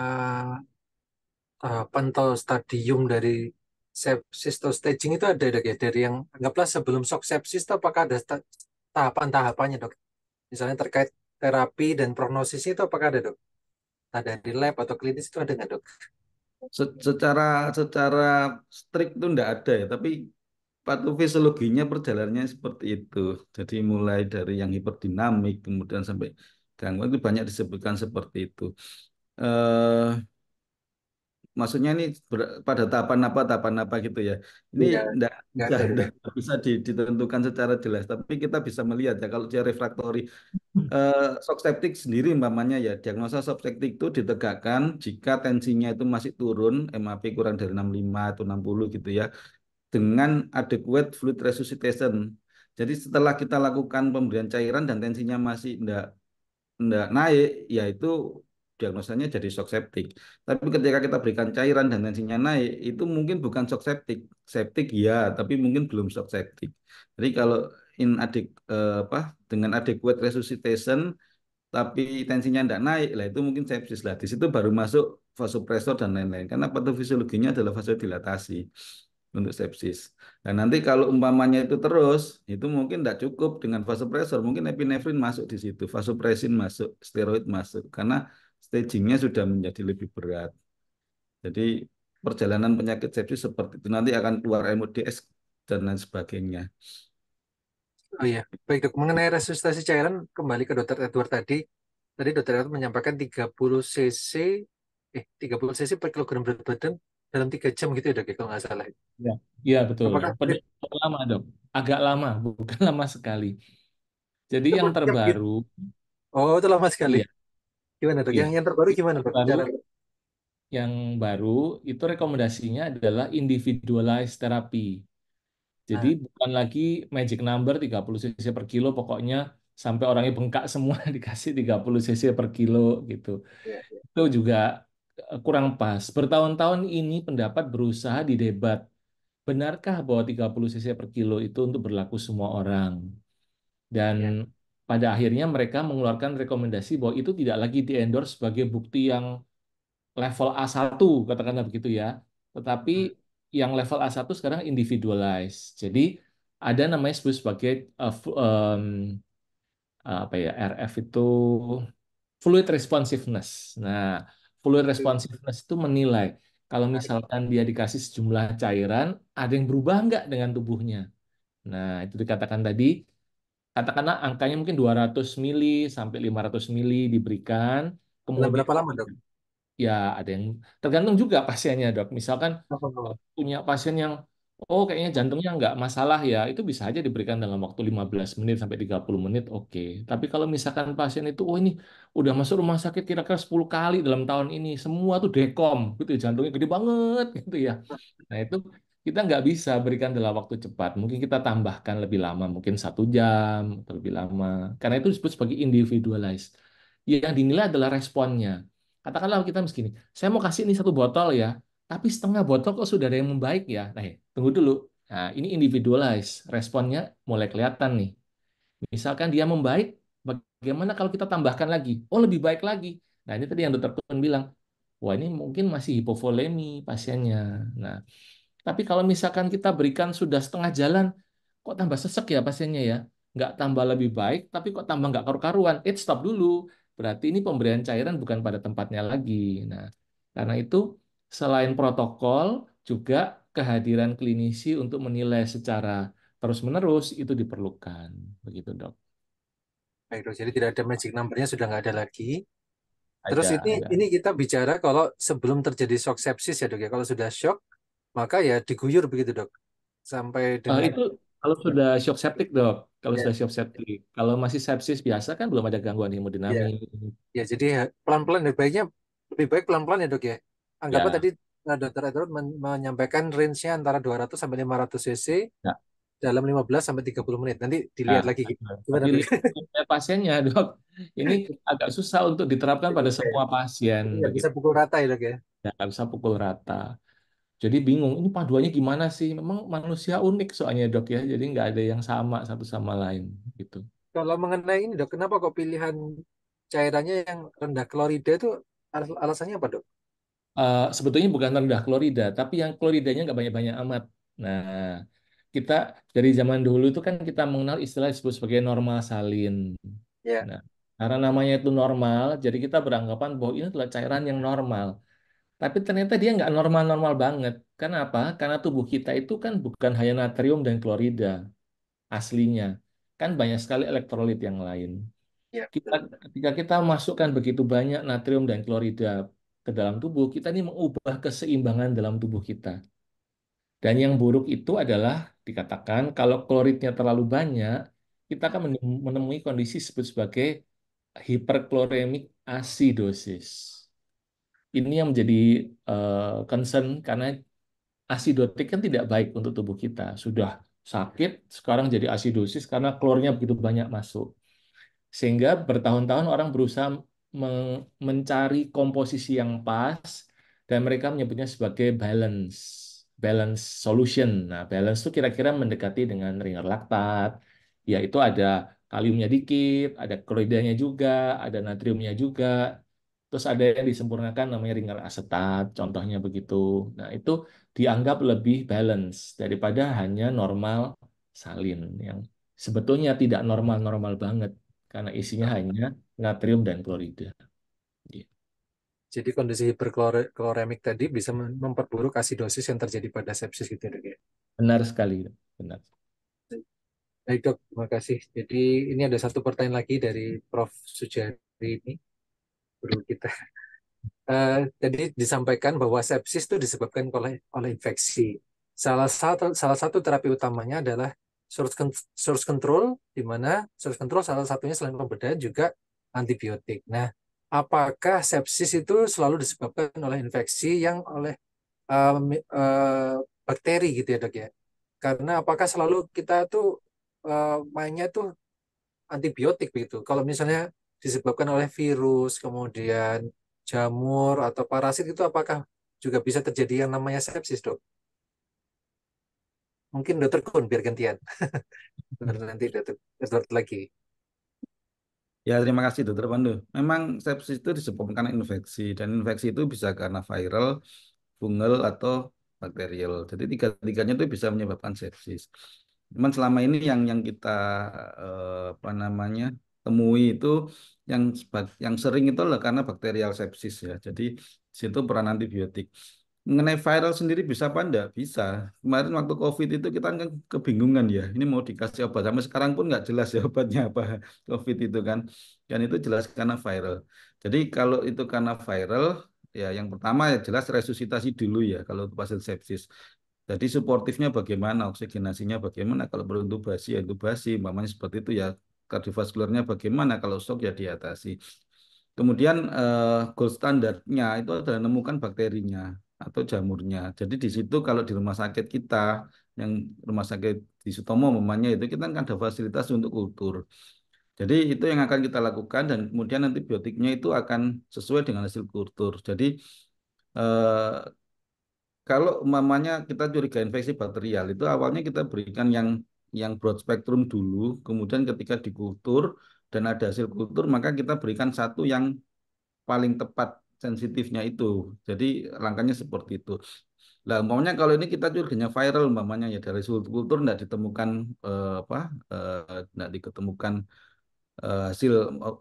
uh, eh, uh, eh, pantau stadium dari sepsis atau staging itu ada dok ya dari yang anggaplah sebelum shock sepsis itu apakah ada tahapan-tahapannya dok? Misalnya terkait terapi dan prognosis itu apakah ada dok? Nah, dari lab atau klinis itu ada nggak dok? secara secara strict itu enggak ada ya tapi patofisiologinya perjalanannya seperti itu. Jadi mulai dari yang hiperdinamik kemudian sampai gangguan itu banyak disebutkan seperti itu. Eh, maksudnya ini pada tahapan apa tahapan apa gitu ya. Ini tidak ya, ya, ya. bisa ditentukan secara jelas, tapi kita bisa melihat ya kalau dia refraktori hmm. eh, septic sendiri mamanya ya diagnosa septic itu ditegakkan jika tensinya itu masih turun, MAP kurang dari 65 atau 60 gitu ya dengan adequate fluid resuscitation. Jadi setelah kita lakukan pemberian cairan dan tensinya masih tidak tidak naik, yaitu diagnosanya jadi shock septic. Tapi ketika kita berikan cairan dan tensinya naik, itu mungkin bukan shock septic septic ya, tapi mungkin belum shock septic. Jadi kalau in adik eh, apa dengan adequate resuscitation tapi tensinya tidak naik, lah itu mungkin sepsis lah. Di situ baru masuk vasopresor dan lain-lain. Karena patofisiologinya adalah vasodilatasi untuk sepsis. Dan nah, nanti kalau umpamanya itu terus, itu mungkin tidak cukup dengan vasopresor, mungkin epinefrin masuk di situ, vasopresin masuk, steroid masuk, karena stagingnya sudah menjadi lebih berat. Jadi perjalanan penyakit sepsis seperti itu nanti akan keluar MODS dan lain sebagainya. Oh iya, baik dok. Mengenai resusitasi cairan, kembali ke dokter Edward tadi. Tadi dokter Edward menyampaikan 30 cc, eh 30 cc per kilogram berat badan dalam tiga jam gitu ya dok ya, kalau nggak salah. Ya? Iya ya, betul. Apakah... lama dok, agak lama bukan lama sekali. Jadi yang gitu? terbaru. Oh itu lama sekali. Ya. Gimana dok? Ya. Yang yang terbaru gimana dok? Baru, yang baru itu rekomendasinya adalah individualized therapy. Jadi ah. bukan lagi magic number 30 cc per kilo pokoknya sampai orangnya bengkak semua dikasih 30 cc per kilo gitu. yeah. Iya. Itu juga kurang pas. Bertahun-tahun ini pendapat berusaha didebat. Benarkah bahwa 30 cc per kilo itu untuk berlaku semua orang? Dan ya. pada akhirnya mereka mengeluarkan rekomendasi bahwa itu tidak lagi diendorse sebagai bukti yang level A1, katakanlah begitu ya. Tetapi hmm. yang level A1 sekarang individualized. Jadi ada namanya sebut sebagai uh, um, apa ya RF itu fluid responsiveness. Nah, fluid responsiveness itu menilai kalau misalkan dia dikasih sejumlah cairan, ada yang berubah nggak dengan tubuhnya? Nah, itu dikatakan tadi, katakanlah angkanya mungkin 200 mili sampai 500 mili diberikan. Kemudian berapa lama, dok? Ya, ada yang tergantung juga pasiennya, dok. Misalkan punya pasien yang Oh, kayaknya jantungnya nggak masalah ya. Itu bisa aja diberikan dalam waktu 15 menit sampai 30 menit, oke. Tapi kalau misalkan pasien itu, oh ini udah masuk rumah sakit kira-kira 10 kali dalam tahun ini, semua tuh dekom, gitu ya, jantungnya gede banget, gitu ya. Nah itu kita nggak bisa berikan dalam waktu cepat. Mungkin kita tambahkan lebih lama, mungkin satu jam atau lebih lama. Karena itu disebut sebagai individualized. Yang dinilai adalah responnya. Katakanlah kita miskin, saya mau kasih ini satu botol ya, tapi setengah botol kok sudah ada yang membaik ya. Nah, ya, tunggu dulu. Nah, ini individualize. Responnya mulai kelihatan nih. Misalkan dia membaik, bagaimana kalau kita tambahkan lagi? Oh, lebih baik lagi. Nah, ini tadi yang dokter pun bilang, wah ini mungkin masih hipovolemi pasiennya. Nah, tapi kalau misalkan kita berikan sudah setengah jalan, kok tambah sesek ya pasiennya ya? Nggak tambah lebih baik, tapi kok tambah nggak karu-karuan. Eh, stop dulu. Berarti ini pemberian cairan bukan pada tempatnya lagi. Nah, karena itu Selain protokol, juga kehadiran klinisi untuk menilai secara terus-menerus itu diperlukan. Begitu, Dok. Baik, Dok. Jadi tidak ada magic numbernya sudah nggak ada lagi. Terus ini ada. ini kita bicara kalau sebelum terjadi shock sepsis ya, Dok ya. Kalau sudah shock, maka ya diguyur begitu, Dok. Sampai eh, dengan uh, itu kalau sudah shock septic Dok. Kalau yeah. sudah shock septic Kalau masih sepsis biasa kan belum ada gangguan hemodinamik. Ya, yeah. Ya jadi ya, pelan-pelan ya. baiknya lebih baik pelan-pelan ya, Dok ya anggaplah ya. tadi nah, dokter Edward men menyampaikan range-nya antara 200 sampai 500 cc ya. dalam 15 sampai 30 menit. Nanti dilihat ya, lagi gitu. Gimana pasiennya, Dok. Ini agak susah untuk diterapkan pada iya. semua pasien. Iya, Tidak gitu. bisa pukul rata ya, Dok ya? ya. Nggak bisa pukul rata. Jadi bingung, ini paduannya gimana sih? Memang manusia unik soalnya, Dok ya. Jadi nggak ada yang sama satu sama lain gitu. Kalau mengenai ini, Dok, kenapa kok pilihan cairannya yang rendah klorida itu alasannya apa, Dok? uh, sebetulnya bukan rendah klorida, tapi yang kloridanya nggak banyak-banyak amat. Nah, kita dari zaman dulu itu kan kita mengenal istilah disebut sebagai normal salin. Yeah. Nah, karena namanya itu normal, jadi kita beranggapan bahwa ini adalah cairan yang normal. Tapi ternyata dia nggak normal-normal banget. Kenapa? Karena tubuh kita itu kan bukan hanya natrium dan klorida aslinya. Kan banyak sekali elektrolit yang lain. Ya, kita, ketika kita masukkan begitu banyak natrium dan klorida ke dalam tubuh, kita ini mengubah keseimbangan dalam tubuh kita. Dan yang buruk itu adalah dikatakan kalau kloridnya terlalu banyak, kita akan menemui kondisi disebut sebagai hiperkloremik asidosis. Ini yang menjadi uh, concern karena asidotik kan tidak baik untuk tubuh kita. Sudah sakit, sekarang jadi asidosis karena klornya begitu banyak masuk. Sehingga bertahun-tahun orang berusaha mencari komposisi yang pas dan mereka menyebutnya sebagai balance balance solution. Nah, balance itu kira-kira mendekati dengan ringer laktat. Yaitu ada kaliumnya dikit, ada kloridanya juga, ada natriumnya juga. Terus ada yang disempurnakan namanya ringer asetat, contohnya begitu. Nah, itu dianggap lebih balance daripada hanya normal salin yang sebetulnya tidak normal-normal banget karena isinya nah. hanya natrium dan klorida. Iya. Jadi kondisi hiperkloremik tadi bisa memperburuk asidosis yang terjadi pada sepsis gitu ya, dok ya? Benar sekali, benar. Baik dok, terima kasih. Jadi ini ada satu pertanyaan lagi dari Prof. Sujari ini. guru kita. Uh, tadi disampaikan bahwa sepsis itu disebabkan oleh oleh infeksi. Salah satu salah satu terapi utamanya adalah source source control di mana source control salah satunya selain pembedahan juga antibiotik. Nah, apakah sepsis itu selalu disebabkan oleh infeksi yang oleh uh, uh, bakteri gitu ya dok ya? Karena apakah selalu kita tuh uh, mainnya tuh antibiotik begitu? Kalau misalnya disebabkan oleh virus, kemudian jamur atau parasit itu apakah juga bisa terjadi yang namanya sepsis dok? mungkin dokter Kun biar gantian. nanti dokter, dokter lagi. Ya, terima kasih Dokter Pandu. Memang sepsis itu disebabkan karena infeksi dan infeksi itu bisa karena viral, fungal atau bakterial. Jadi tiga-tiganya itu bisa menyebabkan sepsis. Cuman selama ini yang yang kita eh, apa namanya temui itu yang yang sering itu adalah karena bakterial sepsis ya. Jadi situ peran antibiotik mengenai viral sendiri bisa apa enggak? Bisa. Kemarin waktu COVID itu kita kan kebingungan ya. Ini mau dikasih obat. Sampai sekarang pun nggak jelas ya obatnya apa COVID itu kan. Dan itu jelas karena viral. Jadi kalau itu karena viral, ya yang pertama ya jelas resusitasi dulu ya kalau pasien sepsis. Jadi suportifnya bagaimana, oksigenasinya bagaimana, kalau perlu intubasi ya intubasi, mamanya seperti itu ya kardiovaskulernya bagaimana, kalau stroke ya diatasi. Kemudian eh, gold standarnya itu adalah menemukan bakterinya atau jamurnya. Jadi di situ kalau di rumah sakit kita yang rumah sakit di Sutomo memangnya itu kita kan ada fasilitas untuk kultur. Jadi itu yang akan kita lakukan dan kemudian nanti biotiknya itu akan sesuai dengan hasil kultur. Jadi eh, kalau mamanya kita curiga infeksi bakterial itu awalnya kita berikan yang yang broad spectrum dulu, kemudian ketika dikultur dan ada hasil kultur maka kita berikan satu yang paling tepat sensitifnya itu. Jadi langkahnya seperti itu. Lah umpamanya kalau ini kita curiganya viral umpamanya ya dari suhu kultur tidak ditemukan eh, apa eh, tidak diketemukan eh, hasil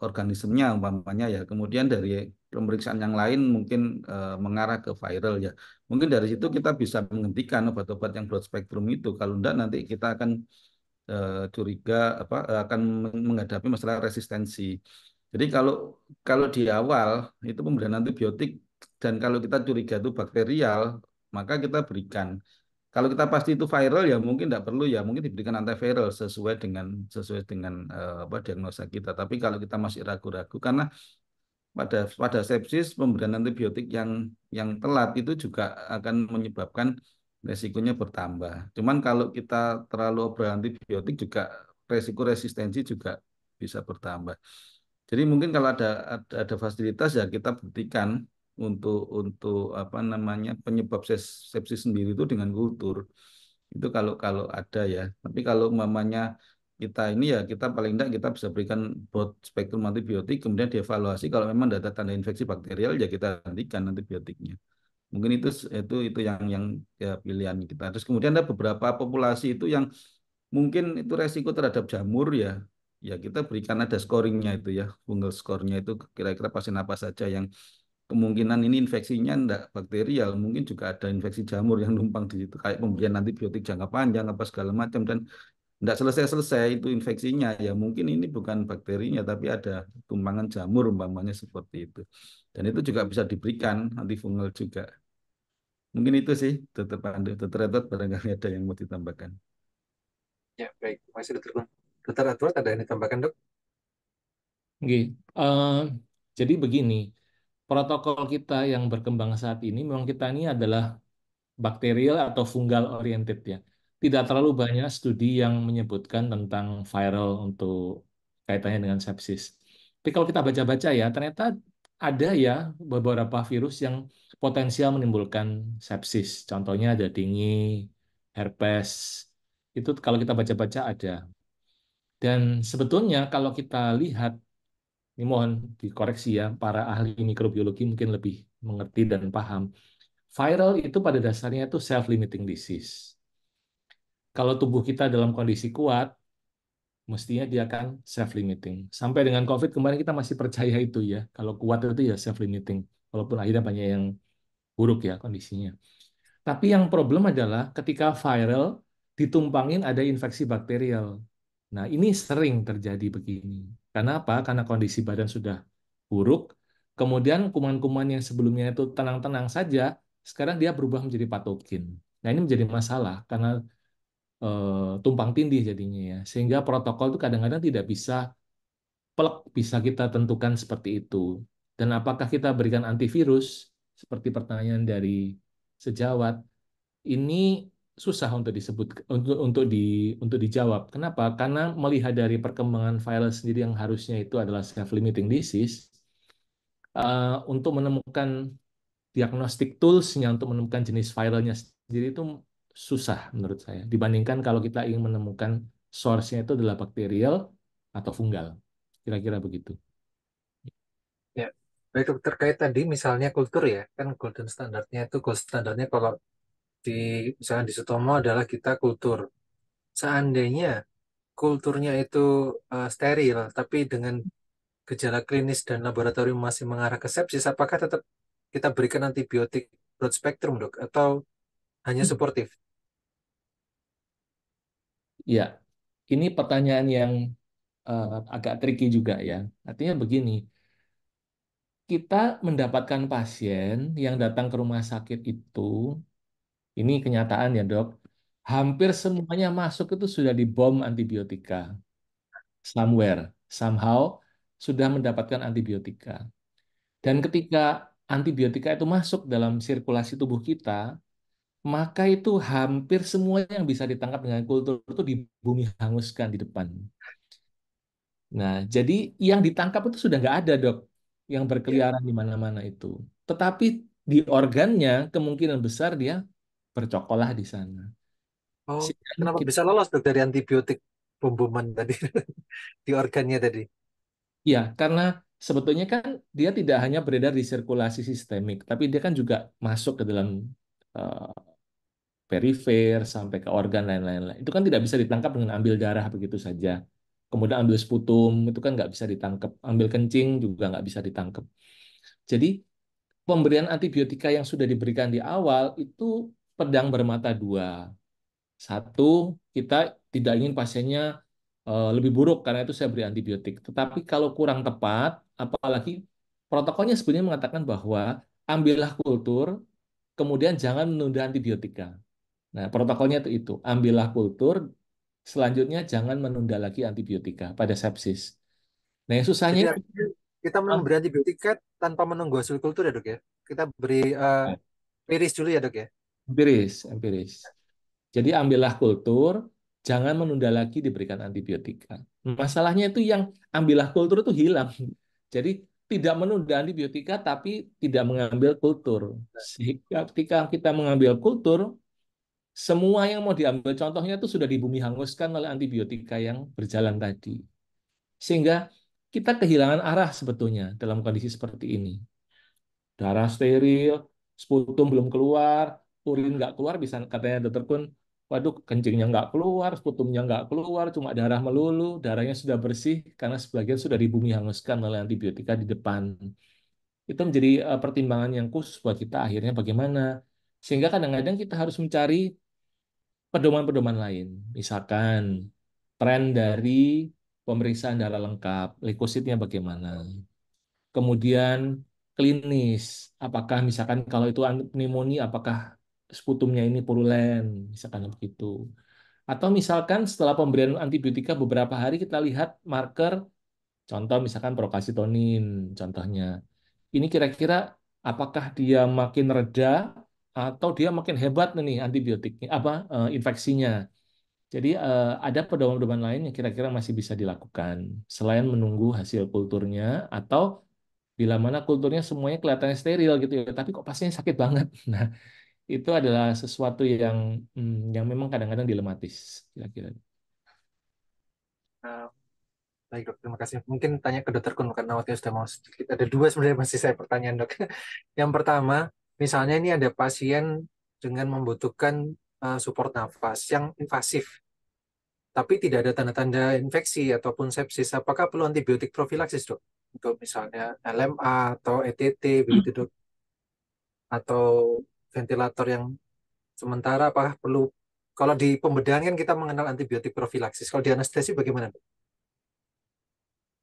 organismenya umpamanya ya. Kemudian dari pemeriksaan yang lain mungkin eh, mengarah ke viral ya. Mungkin dari situ kita bisa menghentikan obat-obat yang broad spectrum itu. Kalau tidak nanti kita akan eh, curiga apa eh, akan menghadapi masalah resistensi. Jadi kalau kalau di awal itu pemberian antibiotik dan kalau kita curiga itu bakterial, maka kita berikan. Kalau kita pasti itu viral ya mungkin tidak perlu ya mungkin diberikan antiviral sesuai dengan sesuai dengan uh, apa diagnosa kita. Tapi kalau kita masih ragu-ragu karena pada pada sepsis pemberian antibiotik yang yang telat itu juga akan menyebabkan resikonya bertambah. Cuman kalau kita terlalu berantibiotik antibiotik juga resiko resistensi juga bisa bertambah. Jadi mungkin kalau ada ada fasilitas ya kita buktikan untuk untuk apa namanya penyebab sepsis sendiri itu dengan kultur itu kalau kalau ada ya tapi kalau mamanya kita ini ya kita paling tidak kita bisa berikan bot spektrum antibiotik kemudian dievaluasi kalau memang data tanda infeksi bakterial ya kita hentikan antibiotiknya mungkin itu itu itu yang yang ya, pilihan kita terus kemudian ada beberapa populasi itu yang mungkin itu resiko terhadap jamur ya ya kita berikan ada scoringnya itu ya fungal skornya itu kira-kira pasien apa saja yang kemungkinan ini infeksinya tidak bakterial mungkin juga ada infeksi jamur yang numpang di situ kayak pemberian antibiotik jangka panjang apa segala macam dan tidak selesai-selesai itu infeksinya ya mungkin ini bukan bakterinya tapi ada tumpangan jamur umpamanya seperti itu dan itu juga bisa diberikan antifungal juga mungkin itu sih tetap Anda tetap barangkali ada yang mau ditambahkan ya baik terima kasih dokter Dokter Edward ada yang ditambahkan dok? Okay. uh, eh, jadi begini, protokol kita yang berkembang saat ini memang kita ini adalah bakterial atau fungal oriented ya. Tidak terlalu banyak studi yang menyebutkan tentang viral untuk kaitannya dengan sepsis. Tapi kalau kita baca-baca ya, ternyata ada ya beberapa virus yang potensial menimbulkan sepsis. Contohnya ada dengue, herpes. Itu kalau kita baca-baca ada. Dan sebetulnya kalau kita lihat, ini mohon dikoreksi ya, para ahli mikrobiologi mungkin lebih mengerti dan paham. Viral itu pada dasarnya itu self-limiting disease. Kalau tubuh kita dalam kondisi kuat, mestinya dia akan self-limiting. Sampai dengan COVID kemarin kita masih percaya itu ya. Kalau kuat itu ya self-limiting. Walaupun akhirnya banyak yang buruk ya kondisinya. Tapi yang problem adalah ketika viral ditumpangin ada infeksi bakterial. Nah, ini sering terjadi begini. Karena apa? Karena kondisi badan sudah buruk, kemudian kuman-kuman yang sebelumnya itu tenang-tenang saja, sekarang dia berubah menjadi patogen. Nah, ini menjadi masalah karena e, tumpang tindih jadinya ya. Sehingga protokol itu kadang-kadang tidak bisa plek bisa kita tentukan seperti itu. Dan apakah kita berikan antivirus seperti pertanyaan dari sejawat? Ini susah untuk disebut untuk untuk di untuk dijawab. Kenapa? Karena melihat dari perkembangan virus sendiri yang harusnya itu adalah self limiting disease uh, untuk menemukan diagnostik toolsnya untuk menemukan jenis viralnya sendiri itu susah menurut saya dibandingkan kalau kita ingin menemukan source-nya itu adalah bakterial atau fungal. Kira-kira begitu. Ya, baik dokter terkait tadi misalnya kultur ya, kan golden standarnya itu gold standarnya kalau di misalnya di Sutomo adalah kita kultur. Seandainya kulturnya itu uh, steril, tapi dengan gejala klinis dan laboratorium masih mengarah ke sepsis, apakah tetap kita berikan antibiotik broad spectrum dok atau hanya hmm. suportif? Ya, ini pertanyaan yang uh, agak tricky juga ya. Artinya begini, kita mendapatkan pasien yang datang ke rumah sakit itu ini kenyataan ya dok. Hampir semuanya masuk itu sudah dibom antibiotika. Somewhere, somehow sudah mendapatkan antibiotika. Dan ketika antibiotika itu masuk dalam sirkulasi tubuh kita, maka itu hampir semuanya yang bisa ditangkap dengan kultur itu di bumi hanguskan di depan. Nah, jadi yang ditangkap itu sudah nggak ada dok, yang berkeliaran di mana-mana itu. Tetapi di organnya kemungkinan besar dia bercokolah di sana. Oh, si kenapa kita, bisa lolos dok dari antibiotik pemboman tadi di organnya tadi? Iya, karena sebetulnya kan dia tidak hanya beredar di sirkulasi sistemik, tapi dia kan juga masuk ke dalam uh, perifer sampai ke organ lain-lain. Itu kan tidak bisa ditangkap dengan ambil darah begitu saja. Kemudian ambil sputum itu kan nggak bisa ditangkap, ambil kencing juga nggak bisa ditangkap. Jadi pemberian antibiotika yang sudah diberikan di awal itu pedang bermata dua. Satu, kita tidak ingin pasiennya eh, lebih buruk karena itu saya beri antibiotik. Tetapi kalau kurang tepat, apalagi protokolnya sebenarnya mengatakan bahwa ambillah kultur, kemudian jangan menunda antibiotika. Nah, protokolnya itu itu, ambillah kultur, selanjutnya jangan menunda lagi antibiotika pada sepsis. Nah, yang susahnya Jadi, kita memberi antibiotika tanpa menunggu hasil kultur ya, Dok ya. Kita beri uh, dulu ya, Dok ya. Empiris, empiris. Jadi ambillah kultur, jangan menunda lagi diberikan antibiotika. Masalahnya itu yang ambillah kultur itu hilang. Jadi tidak menunda antibiotika tapi tidak mengambil kultur. Sehingga ketika kita mengambil kultur, semua yang mau diambil contohnya itu sudah di bumi hanguskan oleh antibiotika yang berjalan tadi. Sehingga kita kehilangan arah sebetulnya dalam kondisi seperti ini. Darah steril, sputum belum keluar, urin nggak keluar bisa katanya dokter pun, waduh kencingnya nggak keluar putumnya nggak keluar cuma darah melulu darahnya sudah bersih karena sebagian sudah dibumi hanguskan oleh antibiotika di depan itu menjadi eh, pertimbangan yang khusus buat kita akhirnya bagaimana sehingga kadang-kadang kita harus mencari pedoman-pedoman lain misalkan tren dari pemeriksaan darah lengkap leukositnya bagaimana kemudian klinis apakah misalkan kalau itu pneumonia apakah sputumnya ini purulen, misalkan begitu. Atau misalkan setelah pemberian antibiotika beberapa hari kita lihat marker, contoh misalkan prokasitonin, contohnya. Ini kira-kira apakah dia makin reda atau dia makin hebat nih antibiotiknya, apa eh, infeksinya. Jadi eh, ada pedoman-pedoman lain yang kira-kira masih bisa dilakukan selain menunggu hasil kulturnya atau bila mana kulturnya semuanya kelihatannya steril gitu ya, tapi kok pasiennya sakit banget. Nah, itu adalah sesuatu yang hmm, yang memang kadang-kadang dilematis kira-kira. baik dok, terima kasih. Mungkin tanya ke dokter Kun karena waktu sudah mau sedikit. Ada dua sebenarnya masih saya pertanyaan dok. yang pertama, misalnya ini ada pasien dengan membutuhkan support nafas yang invasif, tapi tidak ada tanda-tanda infeksi ataupun sepsis. Apakah perlu antibiotik profilaksis dok? Untuk misalnya LMA atau ETT begitu dok? Atau ventilator yang sementara apakah perlu kalau di pembedahan kan kita mengenal antibiotik profilaksis kalau di anestesi bagaimana Eh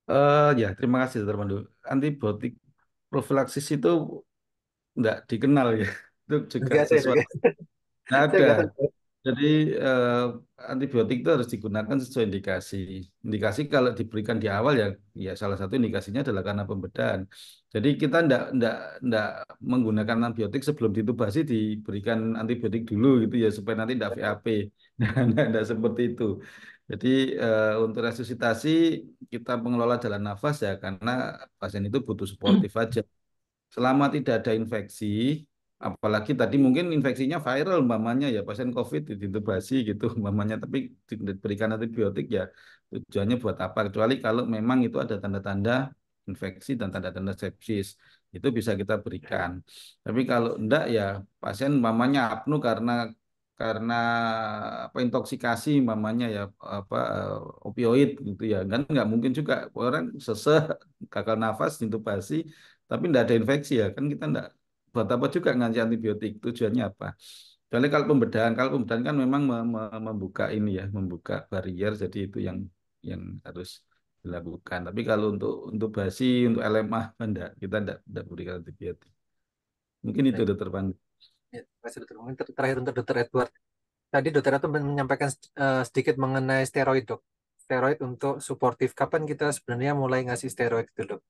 Uh, ya terima kasih dokter Pandu antibiotik profilaksis itu nggak dikenal ya itu juga Biasa, sesuatu ya. ada jadi eh, antibiotik itu harus digunakan sesuai indikasi. Indikasi kalau diberikan di awal ya, ya salah satu indikasinya adalah karena pembedahan. Jadi kita tidak tidak tidak menggunakan antibiotik sebelum ditubasi diberikan antibiotik dulu gitu ya supaya nanti tidak VAP. Tidak seperti itu. Jadi eh, untuk resusitasi kita mengelola jalan nafas ya karena pasien itu butuh suportif aja. Selama tidak ada infeksi, apalagi tadi mungkin infeksinya viral mamanya ya pasien COVID diintubasi gitu mamanya tapi diberikan antibiotik ya tujuannya buat apa kecuali kalau memang itu ada tanda-tanda infeksi dan tanda-tanda sepsis itu bisa kita berikan tapi kalau enggak ya pasien mamanya apnu karena karena apa intoksikasi mamanya ya apa eh, opioid gitu ya kan nggak mungkin juga orang sesek gagal nafas intubasi tapi tidak ada infeksi ya kan kita tidak buat apa juga ngasih antibiotik tujuannya apa Soalnya kalau pembedahan, kalau pembedahan kan memang membuka ini ya, membuka barrier, jadi itu yang yang harus dilakukan. Tapi kalau untuk untuk basi, untuk LMA, enggak, kita enggak, enggak berikan antibiotik. Mungkin itu sudah dokter ya, terakhir untuk dokter Edward. Tadi dokter Edward menyampaikan eh, sedikit mengenai steroid dok. Steroid untuk suportif. Kapan kita sebenarnya mulai ngasih steroid itu dok?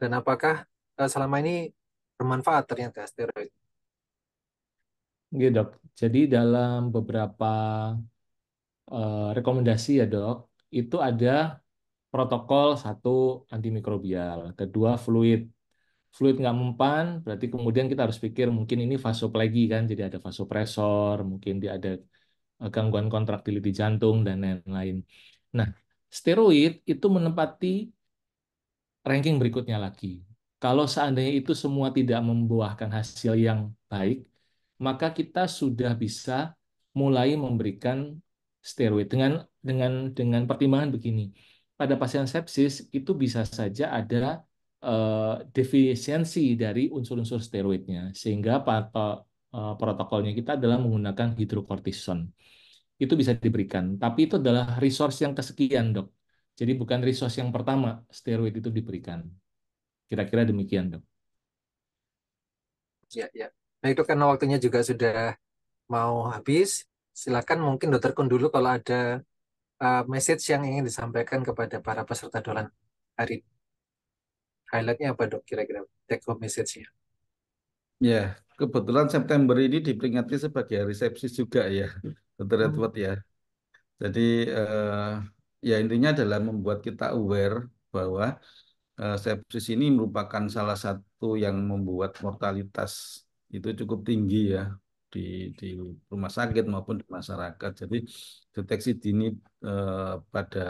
Dan apakah eh, selama ini bermanfaat ternyata steroid. Oke dok, jadi dalam beberapa uh, rekomendasi ya dok, itu ada protokol satu antimikrobial, kedua fluid. Fluid nggak mempan, berarti kemudian kita harus pikir mungkin ini vasoplegi kan, jadi ada vasopresor, mungkin dia ada eh, gangguan di jantung, dan lain-lain. Nah, steroid itu menempati ranking berikutnya lagi. Kalau seandainya itu semua tidak membuahkan hasil yang baik, maka kita sudah bisa mulai memberikan steroid dengan dengan dengan pertimbangan begini. Pada pasien sepsis itu bisa saja ada uh, defisiensi dari unsur-unsur steroidnya sehingga pada uh, eh, protokolnya kita adalah menggunakan hidrokortison. Itu bisa diberikan, tapi itu adalah resource yang kesekian, Dok. Jadi bukan resource yang pertama steroid itu diberikan. Kira-kira demikian, dok. Ya, ya. Nah, itu karena waktunya juga sudah mau habis. Silakan mungkin dokter Kun dulu kalau ada uh, message yang ingin disampaikan kepada para peserta dolan hari ini. Highlightnya apa dok kira-kira take home message-nya? Ya, kebetulan September ini diperingati sebagai resepsi juga ya, dokter hmm. Edward ya. Jadi uh, ya intinya adalah membuat kita aware bahwa Eh, sepsis ini merupakan salah satu yang membuat mortalitas itu cukup tinggi ya di, di rumah sakit maupun di masyarakat. Jadi deteksi dini eh, pada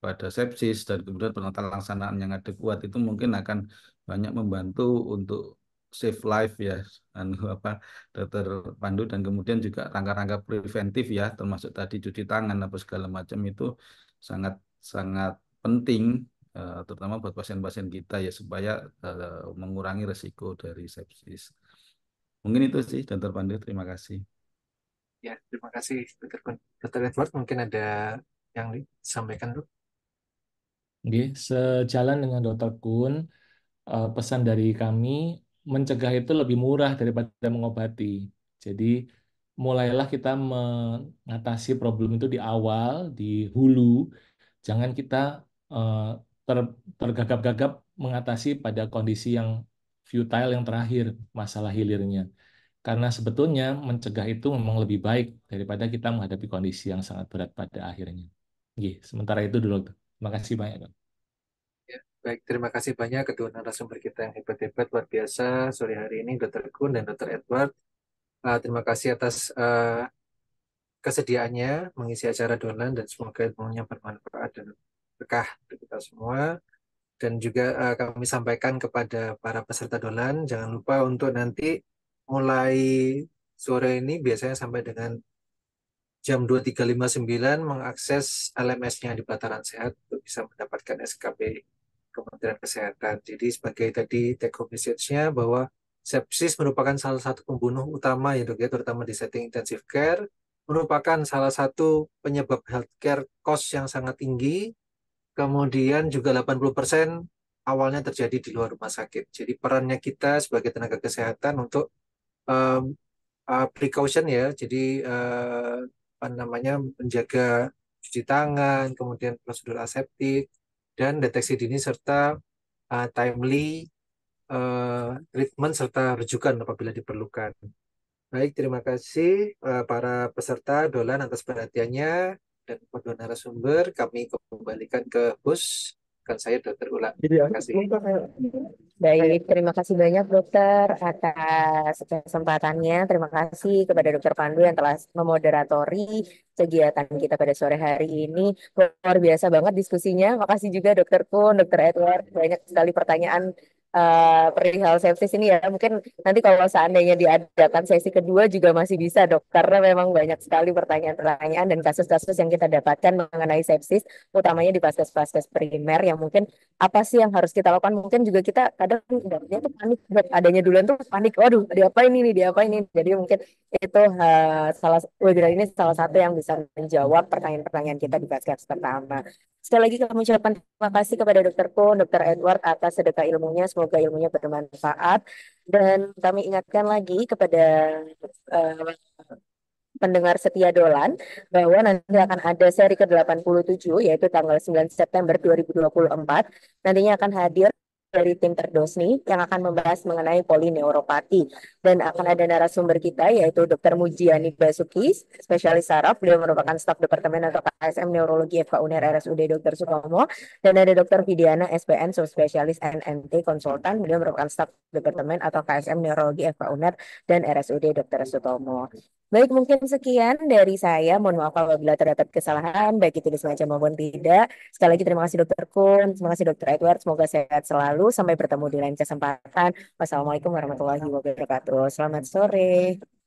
pada sepsis dan kemudian penata laksanaan yang adekuat itu mungkin akan banyak membantu untuk save life ya dan apa dokter Pandu dan kemudian juga rangka-rangka preventif ya termasuk tadi cuci tangan apa segala macam itu sangat sangat penting Eh, terutama buat pasien-pasien kita ya supaya eh, mengurangi resiko dari sepsis. Mungkin itu sih, Dokter Pandu. Terima kasih. Ya, terima kasih, Dokter Dokter Edward. Mungkin ada yang disampaikan, dulu. Oke, sejalan dengan Dokter Kun, eh, pesan dari kami mencegah itu lebih murah daripada mengobati. Jadi mulailah kita mengatasi problem itu di awal, di hulu. Jangan kita ter, tergagap-gagap mengatasi pada kondisi yang futile yang terakhir masalah hilirnya. Karena sebetulnya mencegah itu memang lebih baik daripada kita menghadapi kondisi yang sangat berat pada akhirnya. Gih sementara itu dulu. Terima kasih banyak. Dok. Ya, baik, terima kasih banyak kedua narasumber kita yang hebat-hebat luar biasa sore hari ini Dr. Kun dan Dr. Edward. Uh, terima kasih atas uh, kesediaannya mengisi acara Donan dan semoga ilmunya bermanfaat dan berkah untuk kita semua dan juga uh, kami sampaikan kepada para peserta dolan jangan lupa untuk nanti mulai sore ini biasanya sampai dengan jam 23.59 mengakses LMS-nya di Bataran Sehat untuk bisa mendapatkan SKP Kementerian Kesehatan. Jadi sebagai tadi take home message-nya bahwa sepsis merupakan salah satu pembunuh utama ya dok ya terutama di setting intensive care merupakan salah satu penyebab healthcare cost yang sangat tinggi kemudian juga 80% awalnya terjadi di luar rumah sakit. Jadi perannya kita sebagai tenaga kesehatan untuk um, uh, precaution ya, jadi uh, apa namanya menjaga cuci tangan, kemudian prosedur aseptik dan deteksi dini serta uh, timely uh, treatment serta rujukan apabila diperlukan. Baik, terima kasih uh, para peserta Dolan atas perhatiannya dan kedua narasumber kami kembalikan ke bus kan saya dokter ulang. Terima kasih. Baik, terima kasih banyak dokter atas kesempatannya. Terima kasih kepada dokter Pandu yang telah memoderatori kegiatan kita pada sore hari ini. Luar biasa banget diskusinya. Makasih juga dokter Kun, dokter Edward. Banyak sekali pertanyaan uh, perihal sepsis ini ya mungkin nanti kalau seandainya diadakan sesi kedua juga masih bisa dok karena memang banyak sekali pertanyaan-pertanyaan dan kasus-kasus yang kita dapatkan mengenai sepsis utamanya di paskes-paskes primer yang mungkin apa sih yang harus kita lakukan mungkin juga kita kadang dapetnya tuh panik buat adanya duluan tuh panik waduh diapain ini nih apa ini jadi mungkin itu uh, salah webinar ini salah satu yang bisa menjawab pertanyaan-pertanyaan kita di paskes pertama Sekali lagi kami ucapkan terima kasih kepada Dr. Ko, Dr. Edward atas sedekah ilmunya. Semoga ilmunya bermanfaat. Dan kami ingatkan lagi kepada uh, pendengar setia Dolan bahwa nanti akan ada seri ke-87 yaitu tanggal 9 September 2024. Nantinya akan hadir dari tim Terdosni yang akan membahas mengenai polineuropati dan akan ada narasumber kita yaitu Dr. Mujiani Basuki, spesialis saraf. Beliau merupakan staf Departemen atau KSM Neurologi FK UNER RSUD Dr. Sukomo dan ada Dr. Vidiana SPN spesialis NNT konsultan. Beliau merupakan staf Departemen atau KSM Neurologi FK UNER dan RSUD Dr. Sukomo. Baik, mungkin sekian dari saya. Mohon maaf apabila terdapat kesalahan, baik itu disengaja maupun tidak. Sekali lagi terima kasih Dokter Kun, terima kasih Dokter Edward. Semoga sehat selalu. Sampai bertemu di lain kesempatan. Wassalamualaikum warahmatullahi wabarakatuh. Selamat sore.